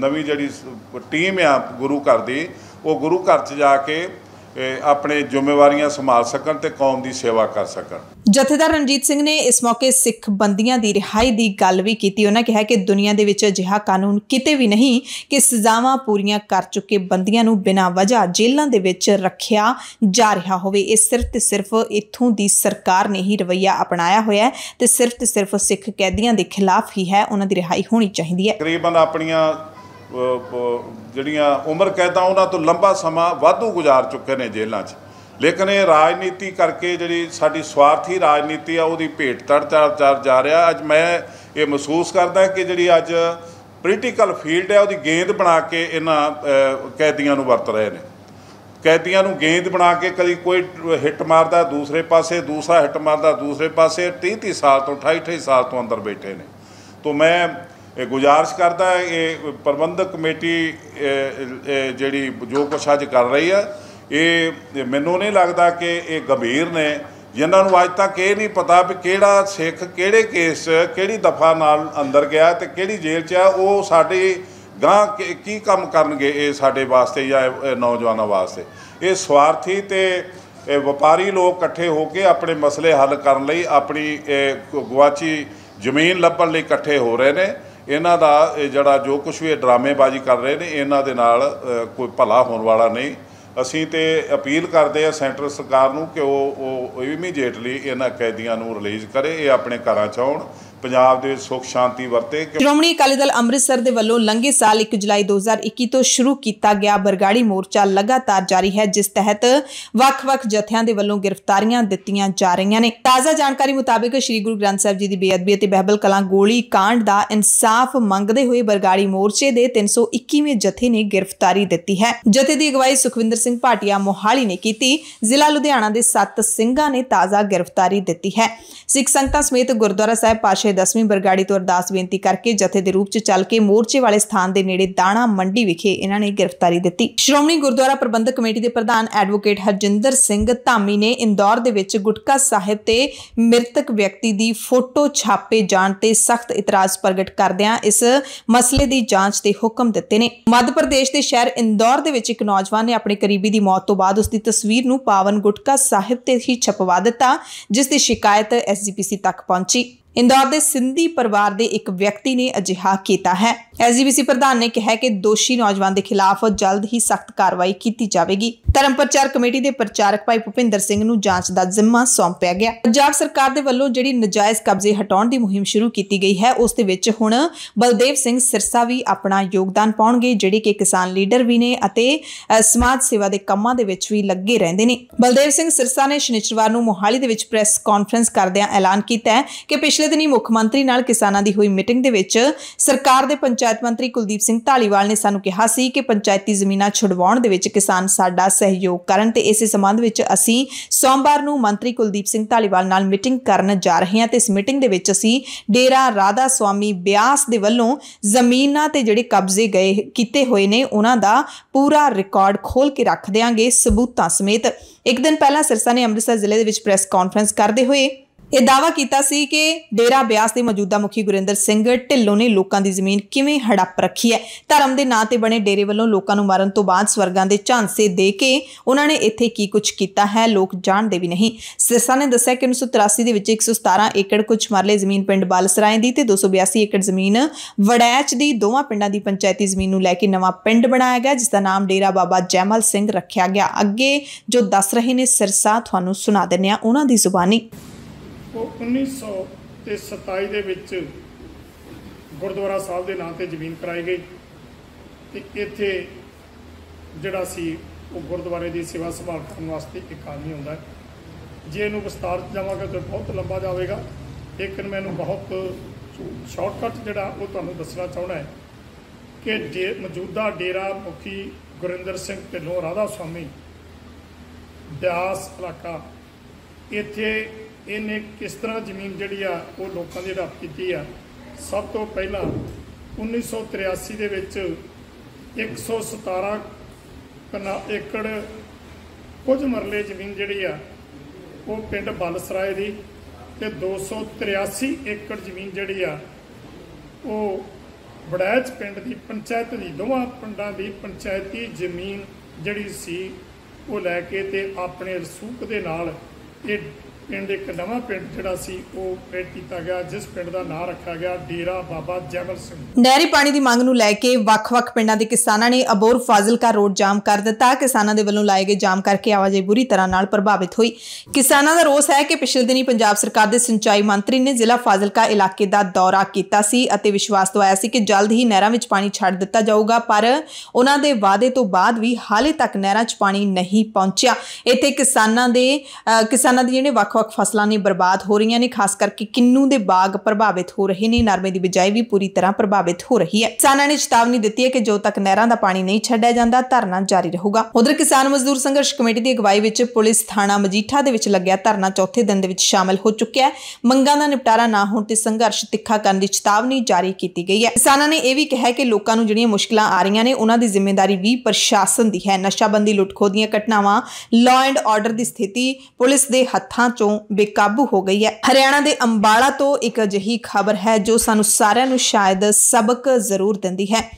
ਨਵੀਂ ਜਿਹੜੀ ਟੀਮ ਆ ਗੁਰੂ ਘਰ ਦੀ ਉਹ ਗੁਰੂ ਘਰ 'ਚ ਜਾ ਕੇ ਆਪਣੇ ਜ਼ਿੰਮੇਵਾਰੀਆਂ ਸੰਭਾਲ ਸਕਣ ਤੇ ਕੌਮ ਦੀ ਸੇਵਾ ਕਰ ਸਕਣ ਜਥੇਦਾਰ ਰਣਜੀਤ ਸਿੰਘ ਨੇ ਇਸ ਮੌਕੇ ਸਿੱਖ ਬੰਦੀਆਂ ਦੀ ਰਿਹਾਈ ਦੀ ਗੱਲ ਵੀ ਕੀਤੀ ਉਹਨਾਂ ਕਿਹਾ ਕਿ ਦੁਨੀਆ ਦੇ ਵਿੱਚ ਅਜਿਹਾ ਕਾਨੂੰਨ ਕਿਤੇ ਵੀ ਨਹੀਂ ਕਿ ਸਜ਼ਾਵਾਂ ਪੂਰੀਆਂ ਕਰ ਚੁੱਕੇ ਬੰਦੀਆਂ ਨੂੰ ਬਿਨਾਂ ਵਜ੍ਹਾ ਜੇਲ੍ਹਾਂ ਦੇ ਵਿੱਚ ਰੱਖਿਆ ਜਾ ਰਿਹਾ ਹੋਵੇ ਇਹ ਸਿਰਫ ਤੇ ਸਿਰਫ ਇੱਥੋਂ ਦੀ ਸਰਕਾਰ ਨੇ ਹੀ ਰਵਈਆ ਅਪਣਾਇਆ ਹੋਇਆ ਹੈ ਤੇ ਸਿਰਫ ਤੇ ਸਿਰਫ ਸਿੱਖ ਕੈਦੀਆਂ ਦੇ ਖਿਲਾਫ ਹੀ ਹੈ ਉਹਨਾਂ ਦੀ ਰਿਹਾਈ ਹੋਣੀ ਚਾਹੀਦੀ ਹੈ ਤਕਰੀਬਨ ਆਪਣੀਆਂ ਜਿਹੜੀਆਂ ਉਮਰ ਕੈਦਾਂ ਉਹਨਾਂ ਤੋਂ ਲੰਬਾ ਸਮਾਂ ਵਾਧੂ ਗੁਜ਼ਾਰ ਚੁੱਕੇ ਨੇ ਜੇਲ੍ਹਾਂ 'ਚ ਲੇਕਿਨ ਇਹ ਰਾਜਨੀਤੀ ਕਰਕੇ ਜਿਹੜੀ ਸਾਡੀ ਸਵਾਰਥੀ ਰਾਜਨੀਤੀ ਆ ਉਹਦੀ ਭੇਟ ਤੜ ਤੜ ਜਾ ਰਿਹਾ ਅੱਜ ਮੈਂ ਇਹ ਮਹਿਸੂਸ ਕਰਦਾ ਕਿ ਜਿਹੜੀ ਅੱਜ ਪੋਲੀਟੀਕਲ ਫੀਲਡ ਹੈ ਉਹਦੀ ਗੇਂਦ ਬਣਾ ਕੇ ਇਹਨਾਂ ਕੈਦੀਆਂ ਨੂੰ ਵਰਤ ਰਹੇ ਨੇ ਕੈਦੀਆਂ ਨੂੰ ਗੇਂਦ ਬਣਾ ਕੇ ਕਦੀ ਕੋਈ ਹਿੱਟ ਮਾਰਦਾ ਦੂਸਰੇ ਪਾਸੇ ਦੂਸਰਾ ਹਿੱਟ ਮਾਰਦਾ ਦੂਸਰੇ ਪਾਸੇ 30 30 ਸਾਲ ਤੋਂ 28 28 ਸਾਲ ਤੋਂ ਅੰਦਰ ਬੈਠੇ ਨੇ ਤੋਂ ਮੈਂ ਗੁਜ਼ਾਰਿਸ਼ ਕਰਦਾ ਹੈ ਇਹ ਪ੍ਰਬੰਧਕ ਕਮੇਟੀ ਜਿਹੜੀ ਜੋ ਕੁਛ ਅੱਜ ਕਰ ਰਹੀ ਹੈ ਇਹ ਮੈਨੂੰ ਨਹੀਂ ਲੱਗਦਾ ਕਿ ਇਹ ਗੰਭੀਰ ਨੇ ਜਿਨ੍ਹਾਂ ਨੂੰ ਅੱਜ ਤੱਕ ਇਹ ਨਹੀਂ ਪਤਾ ਵੀ ਕਿਹੜਾ ਸਿੱਖ ਕਿਹੜੇ ਕੇਸ ਕਿਹੜੀ ਦਫਾ ਨਾਲ ਅੰਦਰ ਗਿਆ ਤੇ ਕਿਹੜੀ ਜੇਲ੍ਹ 'ਚ ਆ ਉਹ ਸਾਡੇ ਗਾਂ ਕੀ ਕੰਮ ਕਰਨਗੇ ਇਹ ਸਾਡੇ ਵਾਸਤੇ ਜਾਂ ਨੌਜਵਾਨਾਂ ਵਾਸਤੇ ਇਹ ਸਵਾਰਥੀ ਤੇ ਵਪਾਰੀ ਲੋਕ ਇਕੱਠੇ ਹੋ ਕੇ ਆਪਣੇ ਮਸਲੇ ਹੱਲ ਕਰਨ ਲਈ ਆਪਣੀ ਗਵਾਚੀ ਜ਼ਮੀਨ ਲੱਭਣ ਲਈ ਇਕੱਠੇ ਹੋ ਰਹੇ ਨੇ ਇਹਨਾਂ ਦਾ ਜਿਹੜਾ ਜੋ ਕੁਝ ਵੀ ਡਰਾਮੇਬਾਜ਼ੀ ਕਰ ਰਹੇ ਨੇ ਇਹਨਾਂ ਦੇ ਨਾਲ ਕੋਈ ਭਲਾ ਹੋਣ ਵਾਲਾ ਨਹੀਂ ਅਸੀਂ ਤੇ ਅਪੀਲ ਕਰਦੇ ਆ ਸੈਂਟਰ ਸਰਕਾਰ ਨੂੰ ਕਿ ਉਹ ਉਹ ਇਮੀਡੀਏਟਲੀ ਇਹਨਾਂ ਕੈਦੀਆਂ ਨੂੰ ਰਿਲੀਜ਼ ਕਰੇ ਇਹ ਆਪਣੇ ਘਰਾਂ ਚ ਆਉਣ ਪੰਜਾਬ ਦੇ ਸੁਖ ਸ਼ਾਂਤੀ ਵਰਤੇ ਸ਼੍ਰੋਮਣੀ ਅਕਾਲੀ ਦਲ ਅੰਮ੍ਰਿਤਸਰ ਦੇ ਵੱਲੋਂ ਲੰਘੇ ਸਾਲ 1 ਜੁਲਾਈ 2021 ਤੋਂ ਸ਼ੁਰੂ ਕੀਤਾ ਗਿਆ ਬਰਗਾੜੀ ਮੋਰਚਾ ਲਗਾਤਾਰ ਜਾਰੀ ਹੈ ਜਿਸ ਤਹਿਤ ਵੱਖ-ਵੱਖ ਜਥਿਆਂ ਦੇ ਵੱਲੋਂ ਗ੍ਰਿਫਤਾਰੀਆਂ ਦਿੱਤੀਆਂ ਜਾ ਰਹੀਆਂ ਨੇ ਤਾਜ਼ਾ ਜਾਣਕਾਰੀ ਮੁਤਾਬਕ ਸ੍ਰੀ ਗੁਰੂ ਗ੍ਰੰਥ ਸਾਹਿਬ ਜੀ ਦੀ ਬੇਅਦਬੀ ਅਤੇ ਬਹਿਬਲ ਕਲਾਂ ਗੋਲੀ ਕਾਂਡ ਦਾ ਇਨਸਾਫ ਮੰਗਦੇ ਹੋਏ ਬਰਗਾੜੀ ਮੋਰਚੇ ਦੇ 321ਵੇਂ ਜਥੇ ਨੇ ਗ੍ਰਿਫਤਾਰੀ ਦਿੱਤੀ ਹੈ ਜਥੇ ਦੀ ਅਗਵਾਈ ਸੁਖਵਿੰਦਰ ਸਿੰਘ ਭਾਟਿਆ ਮੋਹਾਲੀ ਨੇ ਕੀਤੀ ਜ਼ਿਲ੍ਹਾ ਲੁਧਿਆਣਾ ਦੇ 7 ਸਿੰਘਾਂ ਨੇ ਤਾਜ਼ਾ ਗ੍ਰਿਫਤਾਰੀ ਦਿੱਤੀ ਹੈ ਸਿੱਖ ਸੰਗਤਾਂ ਸਮੇਤ ਗੁਰਦੁਆਰਾ ਸਾਹਿਬ ਪਾਸ਼ੇ 10ਵੀਂ ਬਰਗਾੜੀ ਤੋਂ ਅਰਦਾਸ ਬੇਨਤੀ ਕਰਕੇ ਜਥੇ ਦੇ ਰੂਪ 'ਚ ਚੱਲ ਕੇ ਮੋਰਚੇ ਵਾਲੇ ਸਥਾਨ ਦੇ ਨੇੜੇ ਦਾਣਾ ਮੰਡੀ ਵਿਖੇ ਇਹਨਾਂ ਨੇ ਗ੍ਰਿਫਤਾਰੀ ਦਿੱਤੀ ਸ਼੍ਰੋਮਣੀ ਗੁਰਦੁਆਰਾ ਪ੍ਰਬੰਧਕ ਕਮੇਟੀ ਦੇ ਪ੍ਰਧਾਨ ਐਡਵੋਕੇਟ ਹਰਜਿੰਦਰ ਸਿੰਘ ਧਾਮੀ ਨੇ ਇੰਦੌਰ ਦੇ ਵਿੱਚ ਗੁਟਕਾ ਸਾਹਿਬ ਤੇ ਮ੍ਰਿਤਕ ਵਿਅਕਤੀ ਦੀ ਫੋਟੋ ਛਾਪੇ ਜਾਣ ਤੇ ਸਖਤ ਇਤਰਾਜ਼ ਪ੍ਰਗਟ ਕਰਦਿਆਂ ਇਸ ਮਸਲੇ ਦੀ ਜਾਂਚ ਦੇ ਹੁਕਮ ਦਿੱਤੇ ਨੇ ਮੱਧ ਪ੍ਰਦੇਸ਼ ਦੇ ਸ਼ਹਿਰ ਇੰਦੌਰ ਦੇ ਵਿੱਚ ਇੱਕ ਨੌਜਵਾਨ ਨੇ ਆਪਣੇ ਕਰੀਬੀ ਦੀ ਮੌਤ ਤੋਂ ਬਾਅਦ ਉਸ ਦੀ ਤਸਵੀਰ ਨੂੰ ਪਾਵਨ ਗੁਟਕਾ ਸਾਹਿਬ ਤੇ ਹੀ ਛਪਵਾ ਦਿੱਤਾ ਜਿਸ ਦੀ ਸ਼ਿਕਾਇਤ ਐਸਜੀਪੀਸੀ ਤੱਕ ਪਹੁੰਚੀ ਇੰਦੌਰ ਦੇ ਸਿੰਧੀ ਪਰਿਵਾਰ ਦੇ ਇੱਕ ਵਿਅਕਤੀ ਨੇ ਅਜਿਹਾ ਕੀਤਾ ਹੈ ਐਸਜੀਬੀਸੀ ਪ੍ਰਧਾਨ ਨੇ ਕਿਹਾ ਕਿ ਦੋਸ਼ੀ ਨੌਜਵਾਨ ਦੇ ਖਿਲਾਫ ਜਲਦ ਹੀ ਸਖਤ ਕਾਰਵਾਈ ਕੀਤੀ ਜਾਵੇਗੀ ਧਰਮ ਪ੍ਰਚਾਰ ਕਮੇਟੀ ਦੇ ਪ੍ਰਚਾਰਕ ਭਾਈ ਭੁਪਿੰਦਰ ਸਿੰਘ ਨੂੰ ਜਾਂਚ ਦਾ ਜ਼ਿੰਮਾ ਸੌਂਪਿਆ ਗਿਆ ਪੰਜਾਬ ਸਰਕਾਰ ਦੇ ਵੱਲੋਂ ਜਿਹੜੀ ਨਜਾਇਜ਼ ਕਬਜ਼ੇ ਹਟਾਉਣ ਦੀ ਮੁਹਿੰਮ ਸ਼ੁਰੂ ਕੀਤੀ ਗਈ ਹੈ ਉਸ ਦੇ ਵਿੱਚ ਹੁਣ ਬਲਦੇਵ ਸਿੰਘ ਸਿਰਸਾ ਵੀ ਆਪਣਾ ਯੋਗਦਾਨ ਪਾਉਣਗੇ ਜਿਹੜੇ ਕਿ ਕਿਸਾਨ ਲੀਡਰ ਵੀ ਨੇ ਅਤੇ ਸਮਾਜ ਸੇਵਾ ਦੇ ਕੰਮਾਂ ਦੇ ਵਿੱਚ ਵੀ ਲੱਗੇ ਰਹਿੰਦੇ ਨੇ ਬਲਦੇਵ ਸਿੰਘ ਸਿਰਸਾ ਨੇ ਸ਼ਨੀਚਰਵਾਰ ਨੂੰ ਮੋਹਾਲੀ ਦੇ ਵਿੱਚ ਪ੍ਰੈਸ ਕਾਨਫਰੰਸ ਕਰਦਿਆਂ ਐਲਾਨ ਕੀਤਾ ਹੈ ਕਿ ਪਿਛਲੇ ਦਿਨੀ ਮੁੱਖ ਮੰਤਰੀ ਨਾਲ ਕਿਸਾਨਾਂ ਦੀ ਹੋਈ ਮੀਟਿੰਗ ਦੇ ਵਿੱਚ ਸਰਕਾਰ ਦੇ ਪੰਚ ਪੰਚਾਇਤ ਮੰਤਰੀ ਕੁਲਦੀਪ ਸਿੰਘ ਢਾਲੀਵਾਲ ਨੇ ਸਾਨੂੰ ਕਿਹਾ ਸੀ ਕਿ ਪੰਚਾਇਤੀ ਜ਼ਮੀਨਾਂ ਛੁਡਵਾਉਣ ਦੇ ਵਿੱਚ ਕਿਸਾਨ ਸਾਡਾ ਸਹਿਯੋਗ ਕਰਨ ਤੇ ਇਸੇ ਸੰਬੰਧ ਵਿੱਚ ਅਸੀਂ ਸੋਮਵਾਰ ਨੂੰ ਮੰਤਰੀ ਕੁਲਦੀਪ ਸਿੰਘ ਢਾਲੀਵਾਲ ਨਾਲ ਮੀਟਿੰਗ ਕਰਨ ਜਾ ਰਹੇ ਹਾਂ ਤੇ ਇਸ ਮੀਟਿੰਗ ਦੇ ਵਿੱਚ ਅਸੀਂ ਡੇਰਾ ਰਾਧਾ ਸੁਆਮੀ ਬਿਆਸ ਦੇ ਵੱਲੋਂ ਜ਼ਮੀਨਾਂ ਤੇ ਜਿਹੜੇ ਕਬਜ਼ੇ ਗਏ ਕੀਤੇ ਹੋਏ ਨੇ ਉਹਨਾਂ ਦਾ ਪੂਰਾ ਰਿਕਾਰਡ ਖੋਲ ਕੇ ਰੱਖ ਦੇਵਾਂਗੇ ਸਬੂਤਾਂ ਸਮੇਤ ਇੱਕ ਦਿਨ ਪਹਿਲਾਂ ਸਿਰਸਾ ਨੇ ਅੰਮ੍ਰਿਤਸਰ ਜ਼ਿਲ੍ਹੇ ਦੇ ਵਿੱਚ ਪ੍ਰੈਸ ਕਾਨਫਰੰਸ ਕਰਦੇ ਹੋਏ ਇਹ ਦਾਵਾ ਕੀਤਾ ਸੀ ਕਿ ਡੇਰਾ ਬਿਆਸ ਦੇ ਮੌਜੂਦਾ ਮੁਖੀ ਗੁਰਿੰਦਰ ਸਿੰਘ ਢਿੱਲੋਂ ਨੇ ਲੋਕਾਂ ਦੀ ਜ਼ਮੀਨ ਕਿਵੇਂ ਹੜੱਪ ਰੱਖੀ ਹੈ ਧਰਮ ਦੇ ਨਾਂ ਤੇ ਬਣੇ ਡੇਰੇ ਵੱਲੋਂ ਲੋਕਾਂ ਨੂੰ ਮਾਰਨ ਤੋਂ ਬਾਅਦ ਸਵਰਗਾਂ ਦੇ ਝਾਂਸੇ ਦੇ ਕੇ ਉਹਨਾਂ ਨੇ ਇੱਥੇ ਕੀ ਕੁਝ ਕੀਤਾ ਹੈ ਲੋਕ ਜਾਣਦੇ ਵੀ ਨਹੀਂ ਸਿਰਸਾ ਨੇ ਦੱਸਿਆ ਕਿ 1983 ਦੇ ਵਿੱਚ 117 ਏਕੜ ਕੁਝ ਮਰਲੇ ਜ਼ਮੀਨ ਪਿੰਡ ਬਾਲਸਰਾਏ ਦੀ ਤੇ 282 ਏਕੜ ਜ਼ਮੀਨ ਵੜੈਚ ਦੀ ਦੋਵਾਂ ਪਿੰਡਾਂ ਦੀ ਪੰਚਾਇਤੀ ਜ਼ਮੀਨ ਨੂੰ ਲੈ ਕੇ ਨਵਾਂ ਪਿੰਡ ਬਣਾਇਆ ਗਿਆ ਜਿਸ ਦਾ ਨਾਮ ਡੇਰਾ ਬਾਬਾ ਜੈਮਲ ਸਿੰਘ ਰੱਖਿਆ ਗਿਆ ਅੱਗੇ ਜੋ ਦੱਸ ਰਹੇ ਨੇ ਸਿਰਸਾ ਤੁਹਾਨੂੰ ਸੁਣਾ ਦਿੰਨੇ ਆ ਉਹਨਾਂ ਦੀ ਜ਼ੁਬਾਨੀ ਉਹ 1927 ਦੇ ਵਿੱਚ ਗੁਰਦੁਆਰਾ ਸਾਹਿਬ ਦੇ ਨਾਂ ਤੇ ਜ਼ਮੀਨ ਕਰਾਈ ਗਈ ਤੇ ਇੱਥੇ ਜਿਹੜਾ ਸੀ ਉਹ ਗੁਰਦੁਆਰੇ ਦੀ ਸੇਵਾ ਸੰਭਾਲ ਕਰਨ ਵਾਸਤੇ ਇੱਕ ਆਦਮੀ ਹੁੰਦਾ ਜੇ ਇਹਨੂੰ ਵਿਸਤਾਰ ਚ ਜਾਵਾਂਗਾ ਤਾਂ ਬਹੁਤ ਲੰਬਾ ਜਾਵੇਗਾ ਲੇਕਿਨ ਮੈਨੂੰ ਬਹੁਤ ਸ਼ਾਰਟਕਟ ਜਿਹੜਾ ਉਹ ਤੁਹਾਨੂੰ ਦੱਸਣਾ ਚਾਹੁੰਦਾ ਹੈ ਕਿ ਜੇ ਮੌਜੂਦਾ ਡੇਰਾ ਮੁਖੀ ਗੁਰਿੰਦਰ ਸਿੰਘ ਢਿੱਲੋਂ ਰਾਧਾ ਸੁਆਮੀ ਬਿਆਸ ਇਲਾਕਾ ਇੱਥੇ ਇਹਨੇ ਕਿਸ ਤਰ੍ਹਾਂ ਜ਼ਮੀਨ ਜਿਹੜੀ ਆ ਉਹ ਲੋਕਾਂ ਦੀ ਹੜਪ ਕੀਤੀ ਆ ਸਭ ਤੋਂ ਪਹਿਲਾਂ 1983 ਦੇ ਵਿੱਚ 117 ਕਨਾ ਏਕੜ ਕੁਝ ਮਰਲੇ ਜ਼ਮੀਨ ਜਿਹੜੀ ਆ ਉਹ ਪਿੰਡ ਬਲਸਰਾਏ ਦੀ ਤੇ 283 ਏਕੜ ਜ਼ਮੀਨ ਜਿਹੜੀ ਆ ਉਹ ਬੜੈਚ ਪਿੰਡ ਦੀ ਪੰਚਾਇਤ ਦੀ ਦੋਵਾਂ ਪਿੰਡਾਂ ਦੀ ਪੰਚਾਇਤੀ ਜ਼ਮੀਨ ਜਿਹੜੀ ਸੀ ਉਹ ਲੈ ਕੇ ਤੇ ਆਪਣੇ ਰਸੂਖ ਦੇ ਨਾਲ ਇਹ ਪਿੰਡ ਇੱਕ ਨਵਾਂ ਪਿੰਡ ਜਿਹੜਾ ਸੀ ਉਹ ਪੇਟ ਕੀਤਾ ਗਿਆ ਜਿਸ ਪਿੰਡ ਦਾ ਨਾਮ ਰੱਖਿਆ ਗਿਆ ਡੇਰਾ ਬਾਬਾ ਜੈਮਲ ਸਿੰਘ ਨਹਿਰੀ ਪਾਣੀ ਦੀ ਮੰਗ ਨੂੰ ਲੈ ਕੇ ਵੱਖ-ਵੱਖ ਪਿੰਡਾਂ ਦੇ ਕਿਸਾਨਾਂ ਨੇ ਅਬੋਰ ਫਾਜ਼ਿਲਕਾ ਰੋਡ ਜਾਮ ਕਰ ਦਿੱਤਾ ਕਿਸਾਨਾਂ ਦੇ ਵੱਲੋਂ ਲਾਏ ਗਏ ਜਾਮ ਕਰਕੇ ਆਵਾਜਾਈ ਬੁਰੀ ਤਰ੍ਹਾਂ ਨਾਲ ਪ੍ਰਭਾਵਿਤ ਹੋਈ ਕਿਸਾਨਾਂ ਦਾ ਰੋਸ ਹੈ ਕਿ ਪਿਛਲੇ ਦਿਨੀ ਪੰਜਾਬ ਸਰਕਾਰ ਦੇ ਸਿੰਚਾਈ ਮੰਤਰੀ ਨੇ ਜ਼ਿਲ੍ਹਾ ਫਾਜ਼ਿਲਕਾ ਇਲਾਕੇ ਦਾ ਦੌਰਾ ਕੀਤਾ ਸੀ ਅਤੇ ਵਿਸ਼ਵਾਸ ਦਵਾਇਆ ਸੀ ਕਿ ਜਲਦ ਹੀ ਨਹਿਰਾਂ ਵਿੱਚ ਪਾਣੀ ਛੱਡ ਦਿੱਤਾ ਜਾਊਗਾ ਪਰ ਉਹਨਾਂ ਦੇ ਵਾਅਦੇ ਤੋਂ ਬਾਅਦ ਵੀ ਹਾਲੇ ਤੱਕ ਨਹਿਰਾਂ 'ਚ ਪਾਣੀ ਨਹੀਂ ਪਹੁੰਚਿਆ ਇੱਥੇ ਕਿਸਾਨਾਂ ਦੇ ਕਿਸਾਨਾਂ ਦੀ ਜਿਹੜੇ ਵੱਖ ਵੱਖ-ਵੱਖ ਫਸਲਾਂ ਨੇ ਬਰਬਾਦ ਹੋ ਰਹੀਆਂ ਨੇ ਖਾਸ ਕਰਕੇ ਕਿੰਨੂ ਦੇ ਬਾਗ ਪ੍ਰਭਾਵਿਤ ਹੋ ਰਹੇ ਨੇ ਨਰਮੇ ਦੀ ਬਿਜਾਈ ਵੀ ਪੂਰੀ ਤਰ੍ਹਾਂ ਪ੍ਰਭਾਵਿਤ ਹੋ ਰਹੀ ਹੈ ਕਿਸਾਨਾਂ ਨੇ ਚੇਤਾਵਨੀ ਦਿੱਤੀ ਹੈ ਕਿ ਜੋ ਤੱਕ ਨਹਿਰਾਂ ਦਾ ਪਾਣੀ ਨਹੀਂ ਛੱਡਿਆ ਜਾਂਦਾ ਧਰਨਾ ਜਾਰੀ ਰਹੂਗਾ ਉਧਰ ਕਿਸਾਨ ਮਜ਼ਦੂਰ ਸੰਘਰਸ਼ ਕਮੇਟੀ ਦੀ ਅਗਵਾਈ ਵਿੱਚ ਪੁਲਿਸ ਥਾਣਾ ਮਜੀਠਾ ਦੇ ਵਿੱਚ ਲੱਗਿਆ ਧਰਨਾ ਚੌਥੇ ਦਿਨ ਦੇ ਵਿੱਚ ਸ਼ਾਮਲ ਹੋ ਚੁੱਕਿਆ ਹੈ ਮੰਗਾਂ ਦਾ ਨਿਪਟਾਰਾ ਨਾ ਹੋਣ ਤੇ ਸੰਘਰਸ਼ ਤਿੱਖਾ ਕਰਨ ਦੀ ਚੇਤਾਵਨੀ ਜਾਰੀ ਕੀਤੀ ਗਈ ਹੈ ਕਿਸਾਨਾਂ ਨੇ ਇਹ ਵੀ ਕਿਹਾ ਕਿ ਲੋਕਾਂ ਨੂੰ ਜਿਹੜੀਆਂ ਮੁਸ਼ਕਲਾਂ ਆ ਰਹੀਆਂ ਨੇ ਉਹਨਾਂ ਦੀ ਜ਼ਿੰਮੇਵਾਰੀ ਵੀ ਪ੍ਰਸ਼ਾਸਨ ਦੀ ਹੈ ਨਸ਼ਾਬੰਦੀ ਲੁੱਟਖੋਹ ਦੀਆਂ ਘਟਨਾਵਾਂ ਲਾਅ ਐਂਡ ਆਰਡਰ ਦੀ ਸਥਿਤੀ ਪੁਲਿਸ ਦੇ ਹੱਥਾਂ 'ਚ ਤੋਂ ਬੇਕਾਬੂ ਹੋ ਗਈ ਹੈ ਹਰਿਆਣਾ ਦੇ ਅੰਬਾਲਾ ਤੋਂ ਇੱਕ ਅਜਿਹੀ ਖਬਰ ਹੈ ਜੋ ਸਾਨੂੰ ਸਾਰਿਆਂ ਨੂੰ ਸ਼ਾਇਦ ਸਬਕ ਜ਼ਰੂਰ ਦਿੰਦੀ ਹੈ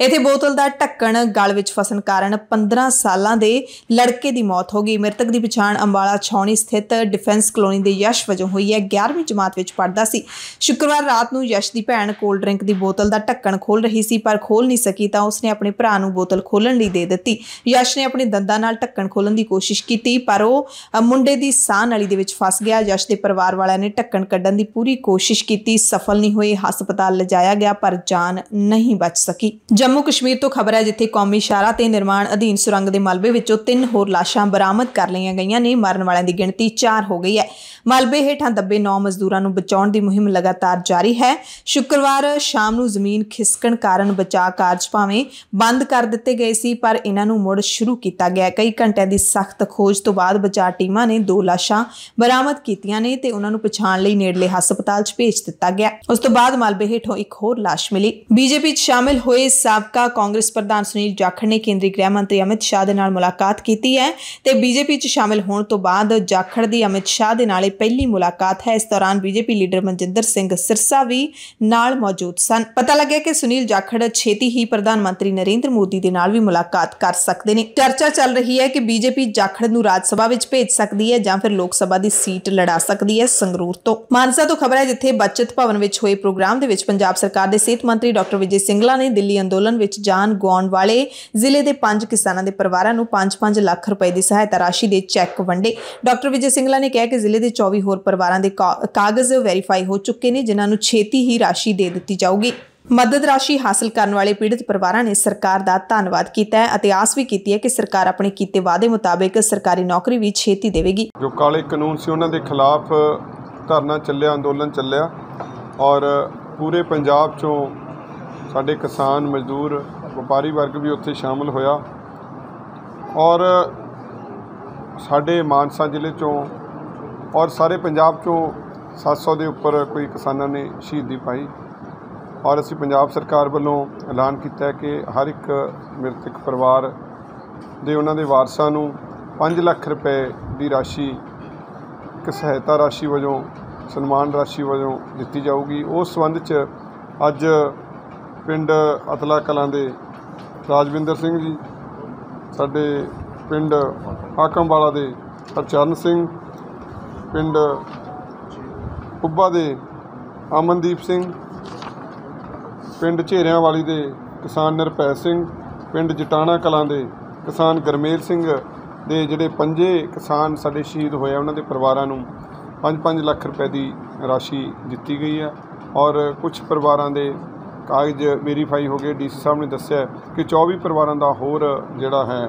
ਇਥੇ ਬੋਤਲ ਦਾ ਢੱਕਣ ਗਲ ਵਿੱਚ ਫਸਣ ਕਾਰਨ 15 ਸਾਲਾਂ ਦੇ ਲੜਕੇ ਦੀ ਮੌਤ ਹੋ ਗਈ ਮ੍ਰਿਤਕ ਦੀ ਪਛਾਣ ਅੰਬਾਲਾ ਛੌਣੀ ਸਥਿਤ ਡਿਫੈਂਸ ਕਲੋਨੀ ਦੇ ਯਸ਼ ਵਜੋਂ ਹੋਈ ਹੈ 11ਵੀਂ ਜਮਾਤ ਵਿੱਚ ਪੜਦਾ ਸੀ ਸ਼ੁੱਕਰਵਾਰ ਰਾਤ ਨੂੰ ਯਸ਼ ਦੀ ਭੈਣ ਕੋਲ ਡਰਿੰਕ ਦੀ ਬੋਤਲ ਦਾ ਢੱਕਣ ਖੋਲ ਰਹੀ ਸੀ ਪਰ ਖੋਲ ਨਹੀਂ ਸਕੀ ਤਾਂ ਉਸਨੇ ਆਪਣੇ ਭਰਾ ਨੂੰ ਬੋਤਲ ਖੋਲਣ ਲਈ ਦੇ ਦਿੱਤੀ ਯਸ਼ ਨੇ ਆਪਣੇ ਦੰਦਾਂ ਨਾਲ ਢੱਕਣ ਖੋਲਣ ਦੀ ਕੋਸ਼ਿਸ਼ ਕੀਤੀ ਪਰ ਉਹ ਮੁੰਡੇ ਦੀ ਸਾਹ ਨਲੀ ਦੇ ਵਿੱਚ ਫਸ ਗਿਆ ਯਸ਼ ਦੇ ਪਰਿਵਾਰ ਵਾਲਿਆਂ ਨੇ ਢੱਕਣ ਕੱਢਣ ਦੀ ਪੂਰੀ ਕੋਸ਼ਿਸ਼ ਕੀਤੀ ਸਫਲ ਨਹੀਂ ਹੋਈ ਹਸਪਤਾਲ ਲਿਜਾਇਆ ਗਿਆ ਪਰ ਜਾਨ ਨਹੀਂ ਬਚ ਸਕੀ ਜੰਮੂ ਕਸ਼ਮੀਰ ਤੋਂ ਖਬਰ ਹੈ ਜਿੱਥੇ ਕੌਮੀ ਸ਼ਾਰਾ ਤੇ ਨਿਰਮਾਣ ਅਧੀਨ ਸੁਰੰਗ ਦੇ ਮਲਬੇ ਵਿੱਚੋਂ ਤਿੰਨ ਹੋਰ ਲਾਸ਼ਾਂ ਬਰਾਮਦ ਕਰ ਲਈਆਂ ਗਈਆਂ ਨੇ ਮਰਨ ਵਾਲਿਆਂ ਦੀ ਗਿਣਤੀ 4 ਹੋ ਗਈ ਹੈ ਮਲਬੇ ਹੇਠਾਂ ਦੱਬੇ 9 ਮਜ਼ਦੂਰਾਂ ਨੂੰ ਬਚਾਉਣ ਦੀ ਮੁਹਿੰਮ ਲਗਾਤਾਰ ਜਾਰੀ ਹੈ ਸ਼ੁੱਕਰਵਾਰ ਸ਼ਾਮ ਨੂੰ ਜ਼ਮੀਨ ਖਿਸਕਣ ਕਾਰਨ ਬਚਾਅ ਕਾਰਜ ਭਾਵੇਂ ਬੰਦ ਕਰ ਦਿੱਤੇ ਗਏ ਸੀ ਪਰ ਇਹਨਾਂ ਨੂੰ ਮੁੜ ਸ਼ੁਰੂ ਕੀਤਾ ਗਿਆ ਕਈ ਘੰਟਿਆਂ ਦੀ ਸਖਤ ਖੋਜ ਤੋਂ ਬਾਅਦ ਬਚਾਅ ਟੀਮਾਂ ਨੇ ਦੋ ਲਾਸ਼ਾਂ ਬਰਾਮਦ ਕੀਤੀਆਂ ਨੇ ਤੇ ਉਹਨਾਂ ਨੂੰ ਪਛਾਣ ਲਈ ਨੇੜਲੇ ਹਸਪਤਾਲ 'ਚ ਭੇਜ ਦਿੱਤਾ ਗਿਆ ਉਸ ਤੋਂ ਬਾਅਦ ਮਲਬੇ ਹੇਠੋਂ ਇੱਕ ਹੋਰ ਲਾਸ਼ ਮਿਲੀ ਬੀਜੇਪੀ 'ਚ ਸ਼ਾਮਿਲ ਹੋਏ ਸਾਬਕਾ ਕਾਂਗਰਸ ਪ੍ਰਧਾਨ ਸੁਨੀਲ ਜਾਖੜ ਨੇ ਕੇਂਦਰੀ ਗ੍ਰਹਿ ਮੰਤਰੀ ਅਮਿਤ ਸ਼ਾਹ ਦੇ ਨਾਲ ਮੁਲਾਕਾਤ ਕੀਤੀ ਹੈ ਤੇ ਬੀਜੇਪੀ 'ਚ ਸ਼ਾਮਲ ਹੋਣ ਤੋਂ ਬਾਅਦ ਜਾਖੜ ਦੀ ਅਮਿਤ ਸ਼ਾਹ ਦੇ ਨਾਲ ਇਹ ਪਹਿਲੀ ਮੁਲਾਕਾਤ ਹੈ ਇਸ ਦੌਰਾਨ ਬੀਜੇਪੀ ਲੀਡਰ ਮਨਜਿੰਦਰ ਸਿੰਘ ਸਿਰਸਾ ਵੀ ਨਾਲ ਮੌਜੂਦ ਸਨ ਪਤਾ ਲੱਗਿਆ ਕਿ ਸੁਨੀਲ ਜਾਖੜ ਛੇਤੀ ਹੀ ਪ੍ਰਧਾਨ ਮੰਤਰੀ ਨਰਿੰਦਰ ਮੋਦੀ ਦੇ ਨਾਲ ਵੀ ਮੁਲਾਕਾਤ ਕਰ ਸਕਦੇ ਨੇ ਚਰਚਾ ਚੱਲ ਰਹੀ ਹੈ ਕਿ ਬੀਜੇਪੀ ਜਾਖੜ ਨੂੰ ਰਾਜ ਸਭਾ ਵਿੱਚ ਭੇਜ ਸਕਦੀ ਹੈ ਜਾਂ ਫਿਰ ਲੋਕ ਸਭਾ ਦੀ ਸੀਟ ਲੜਾ ਸਕਦੀ ਹੈ ਸੰਗਰੂਰ ਤੋਂ ਮਾਨਸਾ ਤੋਂ ਖਬਰ ਹੈ ਜਿੱਥੇ ਬਚਤ ਭਵਨ ਵਿੱਚ ਹੋਏ ਪ੍ਰੋਗਰਾਮ ਦੇ ਵਿੱਚ ਪੰਜਾਬ ਸਰਕਾਰ ਦੇ ਸਿਹਤ ਮੰਤਰੀ ਡਾਕਟਰ ਵਿਜੇ ਸਿੰਗਲਾ ਨੇ ਦਿੱਲੀ ਅੰਦੋਲਨ ਅੰਦੋਲਨ ਵਿੱਚ ਜਾਨ ਗਵਾਉਣ ਵਾਲੇ ਜ਼ਿਲ੍ਹੇ ਦੇ ਪੰਜ ਕਿਸਾਨਾਂ ਦੇ ਪਰਿਵਾਰਾਂ ਨੂੰ 5-5 ਲੱਖ ਰੁਪਏ ਦੀ ਸਹਾਇਤਾ ਰਾਸ਼ੀ ਦੇ ਚੈੱਕ ਵੰਡੇ ਡਾਕਟਰ ਵਿਜੇ ਸਿੰਘਲਾ ਨੇ ਕਿਹਾ ਕਿ ਜ਼ਿਲ੍ਹੇ ਦੇ 24 ਹੋਰ ਪਰਿਵਾਰਾਂ ਦੇ ਕਾਗਜ਼ ਵੈਰੀਫਾਈ ਹੋ ਚੁੱਕੇ ਨੇ ਜਿਨ੍ਹਾਂ ਨੂੰ ਛੇਤੀ ਹੀ ਰਾਸ਼ੀ ਦੇ ਦਿੱਤੀ ਜਾਊਗੀ ਮਦਦ ਰਾਸ਼ੀ ਹਾਸਲ ਕਰਨ ਵਾਲੇ ਪੀੜਤ ਪਰਿਵਾਰਾਂ ਨੇ ਸਰਕਾਰ ਦਾ ਧੰਨਵਾਦ ਕੀਤਾ ਹੈ ਅਤੇ ਆਸ ਵੀ ਕੀਤੀ ਹੈ ਕਿ ਸਰਕਾਰ ਆਪਣੇ ਕੀਤੇ ਵਾਅਦੇ ਮੁਤਾਬਕ ਸਰਕਾਰੀ ਨੌਕਰੀ ਵੀ ਛੇਤੀ ਦੇਵੇਗੀ ਜੋ ਕਾਲੇ ਕਾਨੂੰਨ ਸੀ ਉਹਨਾਂ ਦੇ ਖਿਲਾਫ ਧਰਨਾ ਚੱਲਿਆ ਅੰਦੋਲਨ ਚੱਲਿਆ ਔਰ ਪੂਰੇ ਪੰਜਾਬ ਚੋਂ ਸਾਡੇ ਕਿਸਾਨ ਮਜ਼ਦੂਰ ਵਪਾਰੀ ਵਰਗ ਵੀ ਉੱਥੇ ਸ਼ਾਮਲ ਹੋਇਆ ਔਰ ਸਾਡੇ ਮਾਨਸਾ ਜ਼ਿਲ੍ਹੇ ਚੋਂ ਔਰ ਸਾਰੇ ਪੰਜਾਬ ਚੋਂ 700 ਦੇ ਉੱਪਰ ਕੋਈ ਕਿਸਾਨਾਂ ਨੇ ਸ਼ਹੀਦੀ ਪਾਈ ਔਰ ਅਸੀਂ ਪੰਜਾਬ ਸਰਕਾਰ ਵੱਲੋਂ ਐਲਾਨ ਕੀਤਾ ਹੈ ਕਿ ਹਰ ਇੱਕ ਮ੍ਰਿਤਕ ਪਰਿਵਾਰ ਦੇ ਉਹਨਾਂ ਦੇ ਵਾਰਸਾਂ ਨੂੰ 5 ਲੱਖ ਰੁਪਏ ਦੀ ਰਾਸ਼ੀ ਇੱਕ ਸਹਾਇਤਾ ਰਾਸ਼ੀ ਵਜੋਂ ਸਨਮਾਨ ਰਾਸ਼ੀ ਵਜੋਂ ਦਿੱਤੀ ਜਾਊਗੀ ਉਸ ਸੰਬੰਧ 'ਚ ਅੱਜ ਪਿੰਡ ਅਤਲਾ ਕਲਾਂ ਦੇ ਰਾਜਵਿੰਦਰ ਸਿੰਘ ਜੀ ਸਾਡੇ ਪਿੰਡ ਹਾਕਮਵਾਲਾ ਦੇ ਅਚਨ ਸਿੰਘ ਪਿੰਡ ਉੱਬਾ ਦੇ ਅਮਨਦੀਪ ਸਿੰਘ ਪਿੰਡ ਵਾਲੀ ਦੇ ਕਿਸਾਨ ਨਰਪੈ ਸਿੰਘ ਪਿੰਡ ਜਟਾਣਾ ਕਲਾਂ ਦੇ ਕਿਸਾਨ ਗਰਮੇਲ ਸਿੰਘ ਦੇ ਜਿਹੜੇ ਪੰਜੇ ਕਿਸਾਨ ਸਾਡੇ ਸ਼ਹੀਦ ਹੋਏ ਉਹਨਾਂ ਦੇ ਪਰਿਵਾਰਾਂ ਨੂੰ 5-5 ਲੱਖ ਰੁਪਏ ਦੀ ਰਾਸ਼ੀ ਦਿੱਤੀ ਗਈ ਹੈ ਔਰ ਕੁਝ ਪਰਿਵਾਰਾਂ ਦੇ ਕਾਗਜ਼ ਵੈਰੀਫਾਈ ਹੋ ਗਏ ਡੀਸੀ ਸਾਹਿਬ ਨੇ ਦੱਸਿਆ ਕਿ 24 ਪਰਿਵਾਰਾਂ ਦਾ ਹੋਰ ਜਿਹੜਾ ਹੈ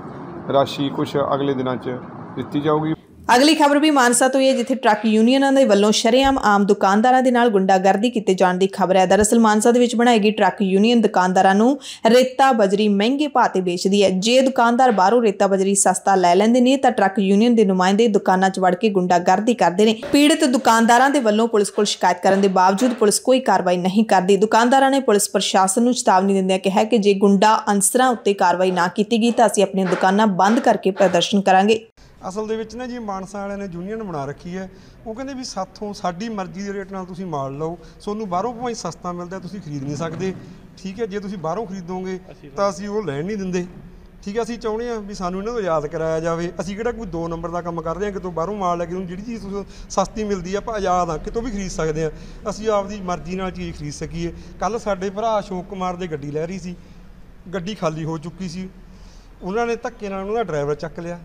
ਰਾਸ਼ੀ ਕੁਝ ਅਗਲੇ ਦਿਨਾਂ 'ਚ ਦਿੱਤੀ ਜਾਊਗੀ ਅਗਲੀ ਖਬਰ ਵੀ ਮਾਨਸਾ ਤੋਂ ਇਹ ਜਿੱਥੇ ਟਰੱਕ ਯੂਨੀਅਨਾਂ ਦੇ ਵੱਲੋਂ ਸ਼ਰੇਆਮ ਆਮ ਦੁਕਾਨਦਾਰਾਂ ਦੇ ਨਾਲ ਗੁੰਡਾਗਰਦੀ ਕੀਤੇ ਜਾਣ ਦੀ ਖਬਰ ਹੈ ਦਰਅਸਲ ਮਾਨਸਾ ਦੇ ਵਿੱਚ ਬਣਾਈ ਗਈ ਟਰੱਕ ਯੂਨੀਅਨ ਦੁਕਾਨਦਾਰਾਂ ਨੂੰ ਰੇਤਾ ਬਜਰੀ ਮਹਿੰਗੇ ਭਾਅ ਤੇ ਵੇਚਦੀ ਹੈ ਜੇ ਦੁਕਾਨਦਾਰ ਬਾਹਰੋਂ ਰੇਤਾ ਬਜਰੀ ਸਸਤਾ ਲੈ ਲੈਂਦੇ ਨੇ ਤਾਂ ਟਰੱਕ ਯੂਨੀਅਨ ਦੇ ਨੁਮਾਇੰਦੇ ਦੁਕਾਨਾਂ 'ਚ ਵੜ ਕੇ ਗੁੰਡਾਗਰਦੀ ਕਰਦੇ ਨੇ ਪੀੜਤ ਦੁਕਾਨਦਾਰਾਂ ਦੇ ਵੱਲੋਂ ਪੁਲਿਸ ਕੋਲ ਸ਼ਿਕਾਇਤ ਕਰਨ ਦੇ ਬਾਵਜੂਦ ਪੁਲਿਸ ਕੋਈ ਕਾਰਵਾਈ ਨਹੀਂ ਕਰਦੀ ਦੁਕਾਨਦਾਰਾਂ ਨੇ ਪੁਲਿਸ ਪ੍ਰਸ਼ਾਸਨ ਨੂੰ ਚੇਤਾਵਨੀ ਦਿੰਦਿਆਂ ਕਿਹਾ ਕਿ ਜੇ ਗੁੰਡਾ ਅਨਸਰਾਂ ਉੱਤੇ ਕਾਰਵਾਈ ਨਾ ਕੀਤੀ ਗਈ ਤਾਂ ਅਸੀਂ ਆਪਣੀਆਂ ਦੁਕਾਨਾਂ ਬੰਦ ਕਰਕੇ ਪ੍ਰਦਰਸ਼ਨ ਕਰਾਂਗੇ ਅਸਲ ਦੇ ਵਿੱਚ ਨਾ ਜੀ ਮਾਨਸਾ ਵਾਲਿਆਂ ਨੇ ਯੂਨੀਅਨ ਬਣਾ ਰੱਖੀ ਹੈ ਉਹ ਕਹਿੰਦੇ ਵੀ ਸਾਥੋਂ ਸਾਡੀ ਮਰਜ਼ੀ ਦੇ ਰੇਟ ਨਾਲ ਤੁਸੀਂ ਮਾਲ ਲਓ ਤੁਹਾਨੂੰ ਬਾਹਰੋਂ ਭਾਵੇਂ ਸਸਤਾ ਮਿਲਦਾ ਤੁਸੀਂ ਖਰੀਦ ਨਹੀਂ ਸਕਦੇ ਠੀਕ ਹੈ ਜੇ ਤੁਸੀਂ ਬਾਹਰੋਂ ਖਰੀਦੋਗੇ ਤਾਂ ਅਸੀਂ ਉਹ ਲੈਣ ਨਹੀਂ ਦਿੰਦੇ ਠੀਕ ਹੈ ਅਸੀਂ ਚਾਹੁੰਦੇ ਆ ਵੀ ਸਾਨੂੰ ਇਹਨਾਂ ਤੋਂ ਆਜ਼ਾਦ ਕਰਾਇਆ ਜਾਵੇ ਅਸੀਂ ਕਿਹੜਾ ਕੋਈ ਦੋ ਨੰਬਰ ਦਾ ਕੰਮ ਕਰ ਰਹੇ ਆ ਕਿਤੋਂ ਬਾਹਰੋਂ ਮਾਲ ਲੈ ਕੇ ਤੁਹਾਨੂੰ ਜਿਹੜੀ ਚੀਜ਼ ਤੁਹਾਨੂੰ ਸਸਤੀ ਮਿਲਦੀ ਆ ਆਪਾਂ ਆਜ਼ਾਦ ਆ ਕਿਤੋਂ ਵੀ ਖਰੀਦ ਸਕਦੇ ਆ ਅਸੀਂ ਆਪਦੀ ਮਰਜ਼ੀ ਨਾਲ ਚੀਜ਼ ਖਰੀਦ ਸਕੀਏ ਕੱਲ ਸਾਡੇ ਭਰਾ ਅਸ਼ੋਕ ਕੁਮਾਰ ਦੇ ਗੱਡੀ ਲੈ ਰਹੀ ਸੀ ਗੱਡੀ ਖਾਲੀ ਹੋ ਚੁੱਕੀ ਸੀ ਉਹਨਾਂ ਨੇ ਧੱਕੇ ਨਾਲ ਉਹਨਾਂ ਦਾ ਡਰਾਈਵਰ ਚੱਕ ਲਿਆ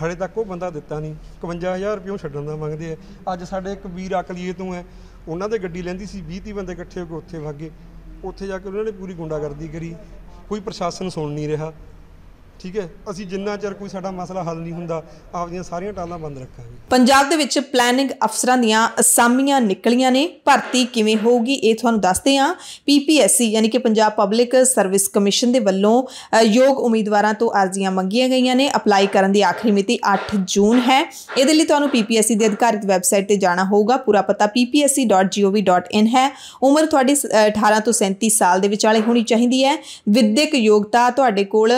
ਹਾਲੇ ਤੱਕ ਉਹ ਬੰਦਾ ਦਿੱਤਾ ਨਹੀਂ 51000 ਰੁਪਏ ਛੱਡਣ ਦਾ ਮੰਗਦੇ ਆ ਅੱਜ ਸਾਡੇ ਇੱਕ ਵੀਰ ਅਕਲੀਏ ਤੋਂ ਹੈ ਉਹਨਾਂ ਦੇ ਗੱਡੀ ਲੈਂਦੀ ਸੀ 20 30 ਬੰਦੇ ਇਕੱਠੇ ਹੋ ਕੇ ਉੱਥੇ ਵਗ ਗਏ ਉੱਥੇ ਜਾ ਕੇ ਉਹਨਾਂ ਨੇ ਪੂਰੀ ਗੁੰਡਾਗਰਦੀ ਕਰੀ ਕੋਈ ਪ੍ਰਸ਼ਾਸਨ ਸੁਣ ਨਹੀਂ ਰਿਹਾ ਠੀਕ ਹੈ ਅਸੀਂ ਜਿੰਨਾ ਚਿਰ ਕੋਈ ਸਾਡਾ ਮਸਲਾ ਹੱਲ ਨਹੀਂ ਹੁੰਦਾ ਆਪਦੀਆਂ ਸਾਰੀਆਂ ਟਾਲਾਂ ਬੰਦ ਰੱਖਾਂਗੇ ਪੰਜਾਬ ਦੇ ਵਿੱਚ ਪਲੈਨਿੰਗ ਅਫਸਰਾਂ ਦੀਆਂ ਅਸਾਮੀਆਂ ਨਿਕਲੀਆਂ ਨੇ ਭਰਤੀ ਕਿਵੇਂ ਹੋਊਗੀ ਇਹ ਤੁਹਾਨੂੰ ਦੱਸਦੇ ਹਾਂ ਪੀਪੀਐਸਸੀ ਯਾਨੀ ਕਿ ਪੰਜਾਬ ਪਬਲਿਕ ਸਰਵਿਸ ਕਮਿਸ਼ਨ ਦੇ ਵੱਲੋਂ ਯੋਗ ਉਮੀਦਵਾਰਾਂ ਤੋਂ ਅਰਜ਼ੀਆਂ ਮੰਗੀਆਂ ਗਈਆਂ ਨੇ ਅਪਲਾਈ ਕਰਨ ਦੀ ਆਖਰੀ ਮਿਤੀ 8 ਜੂਨ ਹੈ ਇਹਦੇ ਲਈ ਤੁਹਾਨੂੰ ਪੀਪੀਐਸਸੀ ਦੀ ਅਧਿਕਾਰਿਤ ਵੈਬਸਾਈਟ ਤੇ ਜਾਣਾ ਹੋਊਗਾ ਪੂਰਾ ਪਤਾ ppsc.gov.in ਹੈ ਉਮਰ ਤੁਹਾਡੀ 18 ਤੋਂ 37 ਸਾਲ ਦੇ ਵਿਚਾਲੇ ਹੋਣੀ ਚਾਹੀਦੀ ਹੈ ਵਿਦਿਅਕ ਯੋਗਤਾ ਤੁਹਾਡੇ ਕੋਲ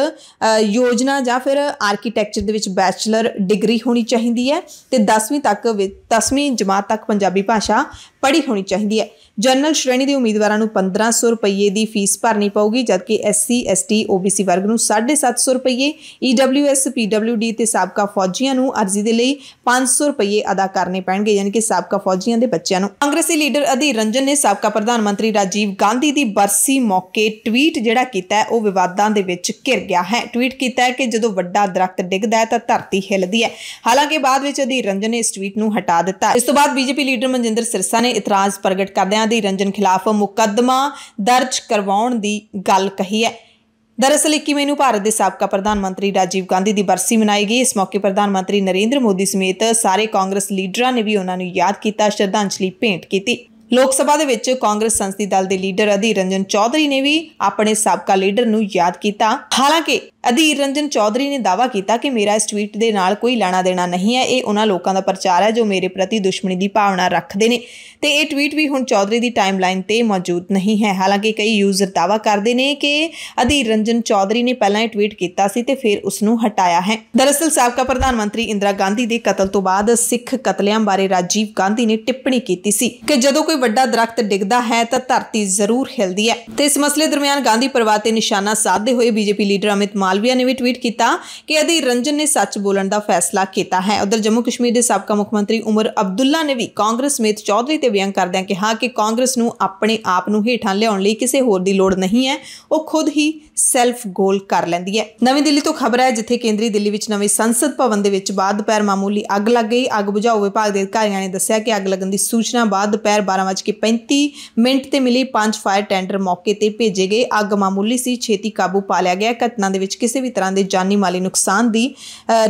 ਯੋਜਨਾ ਜਾਂ ਫਿਰ ਆਰਕੀਟੈਕਚਰ ਦੇ ਵਿੱਚ ਬੈਚਲਰ ਡਿਗਰੀ ਹੋਣੀ ਚਾਹੀਦੀ ਹੈ ਤੇ 10ਵੀਂ ਤੱਕ 10ਵੀਂ ਜਮਾਤ ਤੱਕ ਪੰਜਾਬੀ ਭਾਸ਼ਾ ਪੜ੍ਹੀ ਹੋਣੀ ਚਾਹੀਦੀ ਹੈ ਜਨਰਲ ਸ਼੍ਰੇਣੀ ਦੇ ਉਮੀਦਵਾਰਾਂ ਨੂੰ 1500 ਰੁਪਏ ਦੀ ਫੀਸ ਭਰਨੀ ਪਊਗੀ ਜਦਕਿ ਐਸਸੀ ਐਸਟੀ ਓਬੀਸੀ ਵਰਗ ਨੂੰ 750 ਰੁਪਏ ਈਡਬਲਯੂਐਸ ਪੀਡਬਲਯੂਡੀ ਤੇ ਸਾਬਕਾ ਫੌਜੀਆਂ ਨੂੰ ਅਰਜ਼ੀ ਦੇ ਲਈ 500 ਰੁਪਏ ਅਦਾ ਕਰਨੇ ਪੈਣਗੇ ਯਾਨੀ ਕਿ ਸਾਬਕਾ ਫੌਜੀਆਂ ਦੇ ਬੱਚਿਆਂ ਨੂੰ ਕਾਂਗਰਸੀ ਲੀਡਰ ਅਧੀਰ ਰੰਜਨ ਨੇ ਸਾਬਕਾ ਪ੍ਰਧਾਨ ਮੰਤਰੀ ਰਾਜੀਵ ਗਾਂਧੀ ਦੀ ਬਰਸੀ ਮੌਕੇ ਟਵੀਟ ਜਿਹੜਾ ਕੀਤਾ ਉਹ ਵਿਵਾਦਾਂ ਦੇ ਵਿੱਚ ਘਿਰ ਗਿਆ ਹੈ ਟਵੀਟ ਕੀਤਾ ਹੈ ਕਿ ਜਦੋਂ ਵੱਡਾ ਦਰਖਤ ਡਿੱਗਦਾ ਹੈ ਤਾਂ ਧਰਤੀ ਹਿੱਲਦੀ ਹੈ ਹਾਲਾਂਕਿ ਬਾਅਦ ਵਿੱਚ ਅਧੀਰ ਰੰਜਨ ਨੇ ਇਸ ਟਵੀਟ ਨੂੰ ਹਟਾ ਦਿੱਤਾ ਇਸ ਤੋਂ ਬਾਅਦ ਬੀਜੇਪੀ ਲੀਡਰ ਮਨਜਿੰਦਰ ਸਿਰਸਾ ਨੇ ਇਤਰਾਜ਼ ਪ੍ਰਗਟ ਕਰਦਿਆਂ ਅਧੀਰ ਰੰਜਨ ਖਿਲਾਫ ਮੁਕੱਦਮਾ ਦਰਜ ਕਰਵਾਉਣ ਦੀ ਗੱਲ ਕਹੀ ਹੈ ਦਰਅਸਲ 21 ਨੂੰ ਭਾਰਤ ਦੇ ਸਾਬਕਾ ਪ੍ਰਧਾਨ ਮੰਤਰੀ ਰਾਜੀਵ ਗਾਂਧੀ ਦੀ ਬਰਸੀ ਮਨਾਈ ਗਈ ਇਸ ਮੌਕੇ ਪ੍ਰਧਾਨ ਮੰਤਰੀ ਨਰਿੰਦਰ ਮੋਦੀ ਸਮੇਤ ਸਾਰੇ ਕਾਂਗਰਸ ਲੀਡਰਾਂ ਨੇ ਵੀ ਉਹਨਾਂ ਨੂੰ ਯਾਦ ਕੀਤਾ ਸ਼ਰਧਾਂਜਲੀ ਭੇਂਟ ਕੀਤੀ ਲੋਕ ਸਭਾ ਦੇ ਵਿੱਚ ਕਾਂਗਰਸ ਸੰਸਦੀ ਦਲ ਦੇ ਲੀਡਰ ਅਧੀਰ ਰੰਜਨ ਚੌਧਰੀ ਨੇ ਵੀ ਆਪਣੇ ਸਾਬਕਾ ਲੀਡਰ ਨੂੰ ਯਾਦ ਕੀਤਾ ਹਾਲਾਂਕਿ ਅਧੀਰ ਰੰਜਨ ਚੌਧਰੀ ਨੇ ਦਾਵਾ ਕੀਤਾ ਕਿ ਮੇਰਾ ਇਸ ਟਵੀਟ ਦੇ ਨਾਲ ਕੋਈ ਲੈਣਾ ਦੇਣਾ ਨਹੀਂ ਹੈ ਇਹ ਉਹਨਾਂ ਲੋਕਾਂ ਦਾ ਪ੍ਰਚਾਰ ਹੈ ਜੋ ਮੇਰੇ ਪ੍ਰਤੀ ਦੁਸ਼ਮਣੀ ਦੀ ਭਾਵਨਾ ਰੱਖਦੇ ਨੇ ਤੇ ਇਹ ਟਵੀਟ ਵੀ ਹੁਣ ਚੌਧਰੀ ਦੀ ਟਾਈਮਲਾਈਨ ਤੇ ਮੌਜੂਦ ਨਹੀਂ ਹੈ ਹਾਲਾਂਕਿ ਕਈ ਯੂਜ਼ਰ ਦਾਵਾ ਕਰਦੇ ਨੇ ਕਿ ਅਧੀਰ ਰੰਜਨ ਚੌਧਰੀ ਨੇ ਪਹਿਲਾਂ ਇਹ ਟਵੀਟ ਕੀਤਾ ਸੀ ਤੇ ਫਿਰ ਉਸ ਨੂੰ ਹਟਾਇਆ ਹੈ ਦਰਅਸਲ ਸਾਬਕਾ ਪ੍ਰਧਾਨ ਮੰਤਰੀ ਇੰਦਰਾ ਗਾਂਧੀ ਦੇ ਕਤਲ ਤੋਂ ਬਾਅਦ ਸਿੱਖ ਕਤਲਿਆਂ ਬਾਰੇ ਰਾਜੀਵ ਗਾਂਧੀ ਨੇ ਟਿੱਪਣੀ ਕੀਤੀ ਸੀ ਕਿ ਜਦੋਂ ਕੋਈ ਵੱਡਾ ਦਰਖਤ ਡਿੱਗਦਾ ਹੈ ਤਾਂ ਧਰਤੀ ਜ਼ਰੂਰ ਹਿਲਦੀ ਹੈ ਤੇ ਇਸ ਮਸਲੇ ਦਰਮਿਆਨ ਗਾਂਧੀ ਪਰਿਵਾਰ ਤੇ ਨਿਸ਼ਾਨਾ ਸਾਧਦੇ ਹੋਏ ਬੀਜੇਪੀ ਲੀਡਰ ਅਮਿਤ ਮਾਲ ਮਾਲਵੀਆ ਨੇ ਵੀ ਟਵੀਟ ਕੀਤਾ ਕਿ ਅਧੀਰ ਰੰਜਨ ਨੇ ਸੱਚ ਬੋਲਣ ਦਾ ਫੈਸਲਾ ਕੀਤਾ ਹੈ ਉਧਰ ਜੰਮੂ ਕਸ਼ਮੀਰ ਦੇ ਸਾਬਕਾ ਮੁੱਖ ਮੰਤਰੀ ਉਮਰ ਅਬਦੁੱਲਾ ਨੇ ਵੀ ਕਾਂਗਰਸ ਸਮੇਤ ਚੌਧਰੀ ਤੇ ਵਿਅੰਗ ਕਰਦਿਆਂ ਕਿਹਾ ਕਿ ਕਾਂਗਰਸ ਨੂੰ ਆਪਣੇ ਆਪ ਨੂੰ ਹੇਠਾਂ ਲਿਆਉਣ ਲਈ ਕਿਸੇ ਹੋਰ ਦੀ ਲੋੜ ਨਹੀਂ ਹੈ ਉਹ ਖੁਦ ਹੀ ਸੈਲਫ ਗੋਲ ਕਰ ਲੈਂਦੀ ਹੈ ਨਵੀਂ ਦਿੱਲੀ ਤੋਂ ਖਬਰ ਹੈ ਜਿੱਥੇ ਕੇਂਦਰੀ ਦਿੱਲੀ ਵਿੱਚ ਨਵੇਂ ਸੰਸਦ ਭਵਨ ਦੇ ਵਿੱਚ ਬਾਅਦ ਦੁਪਹਿਰ ਮਾਮੂਲੀ ਅੱਗ ਲੱਗ ਗਈ ਅੱਗ ਬੁਝਾਊ ਵਿਭਾਗ ਦੇ ਅਧਿਕਾਰੀਆਂ ਨੇ ਦੱਸਿਆ ਕਿ ਅੱਗ ਲੱਗਣ ਦੀ ਸੂਚਨਾ ਬਾਅਦ ਦੁਪਹਿਰ 12:35 ਮਿੰਟ ਤੇ ਮਿਲੀ ਪੰਜ ਫਾਇਰ ਟੈਂਡਰ ਮੌਕੇ ਤੇ ਭੇਜੇ ਗਏ ਅੱਗ ਮਾਮੂਲੀ ਸੀ ਛੇਤੀ ਕਾਬੂ ਪਾ ਲਿਆ ਗਿਆ ਘਟਨਾ ਦੇ ਵਿੱਚ ਕਿਸੇ ਵੀ ਤਰ੍ਹਾਂ ਦੇ ਜਾਨੀ ਮਾਲੀ ਨੁਕਸਾਨ ਦੀ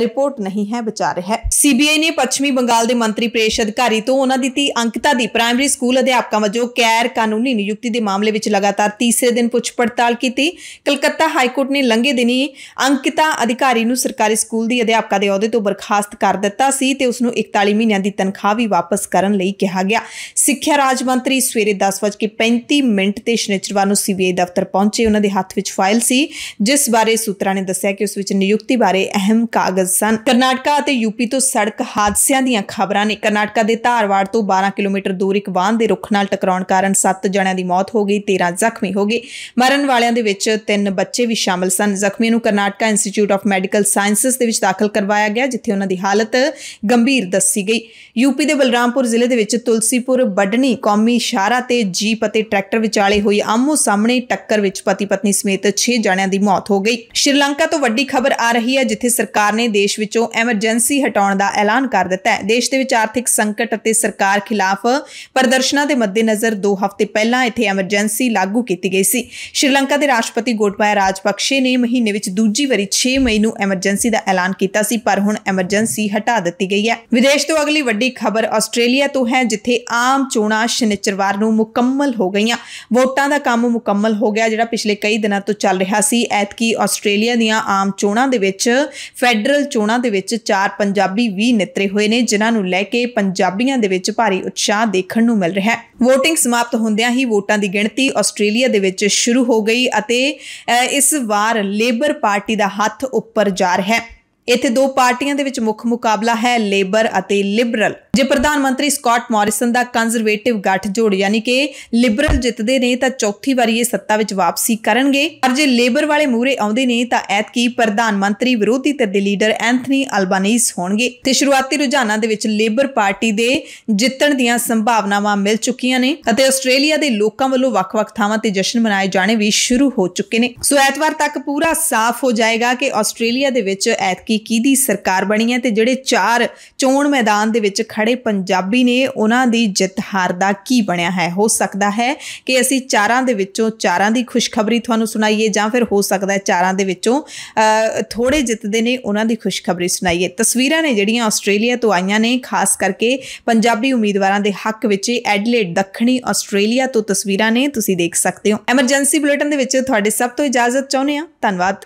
ਰਿਪੋਰਟ ਨਹੀਂ ਹੈ ਬਚਾ ਰਿਹਾ ਹੈ ਸੀਬੀਆਈ ਨੇ ਪੱਛਮੀ ਬੰਗਾਲ ਦੇ ਮੰਤਰੀ ਪ੍ਰੇਸ਼ ਅਧਿਕਾਰੀ ਤੋਂ ਉਹਨਾਂ ਦੀ ਤੀ ਅੰਕਿਤਾ ਦੀ ਪ੍ਰਾਇਮਰੀ ਸਕੂਲ ਅਧਿਆਪਕਾਂ ਵੱਜੋਂ ਗੈਰ ਕਾਨੂੰਨੀ ਨਿਯੁਕਤੀ ਦੇ ਮਾਮਲੇ ਵਿੱਚ ਲਗਾਤਾਰ ਤੀਸਰੇ ਦਿਨ ਪੁੱਛ ਪੜਤਾਲ ਕੀਤੀ ਕਲਕੱਤਾ ਹਾਈ ਕੋਰਟ ਨੇ ਲੰਘੇ ਦਿਨੀ ਅੰਕਿਤਾ ਅਧਿਕਾਰੀ ਨੂੰ ਸਰਕਾਰੀ ਸਕੂਲ ਦੀ ਅਧਿਆਪਕਾ ਦੇ ਅਹੁਦੇ ਤੋਂ ਬਰਖਾਸਤ ਕਰ ਦਿੱਤਾ ਸੀ ਤੇ ਉਸ ਨੂੰ 41 ਮਹੀਨਿਆਂ ਦੀ ਤਨਖਾਹ ਵੀ ਵਾਪਸ ਕਰਨ ਲਈ ਕਿਹਾ ਗਿਆ ਸਿੱਖਿਆ ਰਾਜ ਮੰਤਰੀ ਸਵੇਰੇ 10:35 ਮਿੰਟ ਤੇ ਸ਼ਨੀਚਰਵਾਰ ਨੂੰ ਸੀਬੀਆਈ ਦਫ਼ਤਰ ਪਹੁੰਚੇ ਉਹਨਾਂ ਦੇ ਹੱਥ ਵਿੱਚ ਫਾਈਲ ਸੀ ਜਿਸ ਬਾਰੇ ਸੂਤਰਾਂ ਨੇ ਦੱਸਿਆ ਕਿ ਉਸ ਵਿੱਚ ਨਿਯੁਕਤੀ ਬਾਰੇ ਅਹਿਮ ਕਾਗਜ਼ ਸਨ ਕਰਨਾਟਕਾ ਅਤੇ ਯੂਪੀ ਤੋਂ ਸੜਕ ਹਾਦਸਿਆਂ ਦੀਆਂ ਖਬਰਾਂ ਨੇ ਕਰਨਾਟਕਾ ਦੇ ਧਾਰਵਾੜ ਤੋਂ 12 ਕਿਲੋਮੀਟਰ ਦੂਰ ਇੱਕ ਵਾਹਨ ਦੇ ਰੁੱਖ ਨਾਲ ਟਕਰਾਉਣ ਕਾਰਨ 7 ਜਣਿਆਂ ਦੀ ਮੌਤ ਹੋ ਗਈ 13 ਜ਼ਖਮੀ ਹੋ ਗਏ ਮਰਨ ਵਾਲਿਆਂ ਦੇ ਵਿੱਚ ਤਿੰਨ ਬੱਚੇ ਵੀ ਸ਼ਾਮਲ ਸਨ ਜ਼ਖਮੀਆਂ ਨੂੰ Karnataka institute of medical sciences ਦੇ ਵਿੱਚ ਦਾਖਲ ਕਰਵਾਇਆ ਗਿਆ ਜਿੱਥੇ ਉਹਨਾਂ ਦੀ ਹਾਲਤ ਗੰਭੀਰ ਦੱਸੀ ਗਈ ਯੂਪੀ ਦੇ ਬਲਰਾਮਪੁਰ ਜ਼ਿਲ੍ਹੇ ਦੇ ਵਿੱਚ ਤੁਲਸੀਪੁਰ ਬੱਡਣੀ ਕੌਮੀ ਇਸ਼ਾਰਾ ਤੇ ਜੀਪ ਅਤੇ ਟਰੈਕਟਰ ਵਿਚਾਲੇ ਹੋਈ ਆਮੋ ਸਾਹਮਣੇ ਟੱਕਰ ਵਿੱਚ ਪਤੀ ਪਤਨੀ ਸਮੇਤ 6 ਜਣਿਆਂ ਦੀ ਮੌਤ ਹੋ ਗਈ ਸ਼੍ਰੀਲੰਕਾ ਤੋਂ ਵੱਡੀ ਖਬਰ ਆ ਰਹੀ ਹੈ ਜਿੱਥੇ ਸਰਕਾਰ ਨੇ ਦੇਸ਼ ਵਿੱਚੋਂ ਐਮਰਜੈਂਸੀ ਹਟਾਉਣ ਦਾ ਐਲਾਨ ਕਰ ਦਿੱਤਾ ਹੈ ਦੇਸ਼ ਦੇ ਵਿੱਚ ਆਰਥਿਕ ਸੰਕਟ ਅਤੇ ਸਰਕਾਰ ਖਿਲਾਫ ਪ੍ਰਦਰਸ਼ਨਾਂ ਦੇ ਮੱਦੇਨਜ਼ਰ 2 ਹਫ਼ਤੇ ਪਹਿਲਾਂ ਇੱਥੇ ਐਮਰਜੈਂਸੀ ਲਾਗੂ ਕੀਤੀ ਗਈ ਸੀ ਸ਼੍ਰੀਲੰਕਾ ਦੇ ਰਾਸ਼ਟਰਪਤੀ ਗੋਟਬਾਇਆ ਰਾਜਪਕਸ਼ੇ ਨੇ ਮਹੀਨੇ ਵਿੱਚ ਦੂਜੀ ਵਾਰੀ 6 ਮਈ ਨੂੰ ਐਮਰਜੈਂਸੀ ਦਾ ਐਲਾਨ ਕੀਤਾ ਸੀ ਪਰ ਹੁਣ ਐਮਰਜੈਂਸੀ ਹਟਾ ਦਿੱਤੀ ਗਈ ਹੈ ਵਿਦੇਸ਼ ਤੋਂ ਅਗਲੀ ਵੱਡੀ ਖਬਰ ਆਸਟ੍ਰੇਲੀਆ ਤੋਂ ਹੈ ਜਿੱਥੇ ਆਮ ਚੋਣਾਂ ਸ਼ਨੀਚਰਵਾਰ ਨੂੰ ਮੁਕੰਮਲ ਹੋ ਗਈਆਂ ਵੋਟਾਂ ਦਾ ਕੰਮ ਮੁਕੰਮਲ ਹੋ ਗਿਆ ਜਿਹੜਾ ਪਿਛਲੇ ਕਈ ਦਿਨਾਂ ਤੋਂ ਚੱਲ ਰਿਹਾ ਸੀ ਐਤਕੀ ਆਸਟ੍ਰੇਲੀਆ ਆਸਟ੍ਰੇਲੀਆ ਦੀਆਂ ਆਮ ਚੋਣਾਂ ਦੇ ਵਿੱਚ ਫੈਡਰਲ ਚੋਣਾਂ ਦੇ ਵਿੱਚ ਚਾਰ ਪੰਜਾਬੀ ਵੀ ਨਿਤਰੇ ਹੋਏ ਨੇ ਜਿਨ੍ਹਾਂ ਨੂੰ ਲੈ ਕੇ ਪੰਜਾਬੀਆਂ ਦੇ ਵਿੱਚ ਭਾਰੀ ਉਤਸ਼ਾਹ ਦੇਖਣ ਨੂੰ ਮਿਲ ਰਿਹਾ ਹੈ VOTING ਸਮਾਪਤ ਹੁੰਦਿਆਂ ਹੀ ਵੋਟਾਂ ਦੀ ਗਿਣਤੀ ਆਸਟ੍ਰੇਲੀਆ ਦੇ ਵਿੱਚ ਸ਼ੁਰੂ ਹੋ ਗਈ ਅਤੇ ਇਸ ਵਾਰ ਲੇਬਰ ਪਾਰਟੀ ਦਾ ਹੱਥ ਉੱਪਰ ਜਾ ਰਿਹਾ ਹੈ ਇੱਥੇ ਦੋ ਪਾਰਟੀਆਂ ਦੇ ਵਿੱਚ ਮੁੱਖ ਮੁਕਾਬਲਾ ਹੈ ਲੇਬਰ ਅਤੇ ਲਿਬਰਲ ਜੇ ਪ੍ਰਧਾਨ ਮੰਤਰੀ ਸਕਾਟ ਮੌਰਿਸਨ ਦਾ ਕੰਜ਼ਰਵੇਟਿਵ ਗੱਠ ਜੋੜ ਯਾਨੀ ਕਿ ਲਿਬਰਲ ਜਿੱਤਦੇ ਨੇ ਤਾਂ ਚੌਥੀ ਵਾਰੀ ਇਹ ਸੱਤਾ ਵਿੱਚ ਵਾਪਸੀ ਕਰਨਗੇ ਪਰ ਜੇ ਲੇਬਰ ਵਾਲੇ ਮੂਰੇ ਆਉਂਦੇ ਨੇ ਤਾਂ ਐਤਕੀ ਪ੍ਰਧਾਨ ਮੰਤਰੀ ਵਿਰੋਧੀ ਧਿਰ ਦੇ ਲੀਡਰ ਐਂਥਨੀ ਅਲਬਾਨੀਜ਼ ਹੋਣਗੇ ਤੇ ਸ਼ੁਰੂਆਤੀ ਰੁਝਾਨਾਂ ਦੇ ਵਿੱਚ ਲੇਬਰ ਪਾਰਟੀ ਦੇ ਜਿੱਤਣ ਦੀਆਂ ਸੰਭਾਵਨਾਵਾਂ ਮਿਲ ਚੁੱਕੀਆਂ ਨੇ ਅਤੇ ਆਸਟ੍ਰੇਲੀਆ ਦੇ ਲੋਕਾਂ ਵੱਲੋਂ ਵੱਖ-ਵੱਖ ਥਾਵਾਂ ਤੇ ਜਸ਼ਨ ਮਨਾਏ ਜਾਣੇ ਵੀ ਸ਼ੁਰੂ ਹੋ ਚੁੱਕੇ ਨੇ ਸੋ ਐਤਵਾਰ ਤੱਕ ਪੂਰਾ ਸਾਫ਼ ਹੋ ਜਾਏਗਾ ਕਿ ਆਸਟ੍ਰੇਲੀਆ ਦੇ ਵਿੱਚ ਐਤਕੀ ਕਿਹਦੀ ਸਰਕਾਰ ਬਣੀ ਹੈ ਤੇ ਜਿਹੜੇ ਚਾਰ ਚੋਣ ਮੈਦਾਨ ਦੇ ਵਿੱਚ ਜਿਹੜੇ ਪੰਜਾਬੀ ਨੇ ਉਹਨਾਂ ਦੀ ਜਿੱਤ ਹਾਰ ਦਾ ਕੀ ਬਣਿਆ ਹੈ ਹੋ ਸਕਦਾ ਹੈ ਕਿ ਅਸੀਂ ਚਾਰਾਂ ਦੇ ਵਿੱਚੋਂ ਚਾਰਾਂ ਦੀ ਖੁਸ਼ਖਬਰੀ ਤੁਹਾਨੂੰ ਸੁਣਾਈਏ ਜਾਂ ਫਿਰ ਹੋ ਸਕਦਾ ਹੈ ਚਾਰਾਂ ਦੇ ਵਿੱਚੋਂ ਥੋੜੇ ਜਿੱਤਦੇ ਨੇ ਉਹਨਾਂ ਦੀ ਖੁਸ਼ਖਬਰੀ ਸੁਣਾਈਏ ਤਸਵੀਰਾਂ ਨੇ ਜਿਹੜੀਆਂ ਆਸਟ੍ਰੇਲੀਆ ਤੋਂ ਆਈਆਂ ਨੇ ਖਾਸ ਕਰਕੇ ਪੰਜਾਬੀ ਉਮੀਦਵਾਰਾਂ ਦੇ ਹੱਕ ਵਿੱਚ ਐਡਲੇਡ ਦੱਖਣੀ ਆਸਟ੍ਰੇਲੀਆ ਤੋਂ ਤਸਵੀਰਾਂ ਨੇ ਤੁਸੀਂ ਦੇਖ ਸਕਦੇ ਹੋ ਐਮਰਜੈਂਸੀ ਬੁਲੇਟਿਨ ਦੇ ਵਿੱਚ ਤੁਹਾਡੇ ਸਭ ਤੋਂ ਇਜਾਜ਼ਤ ਚਾਹੁੰਦੇ ਆ ਧੰਨਵਾਦ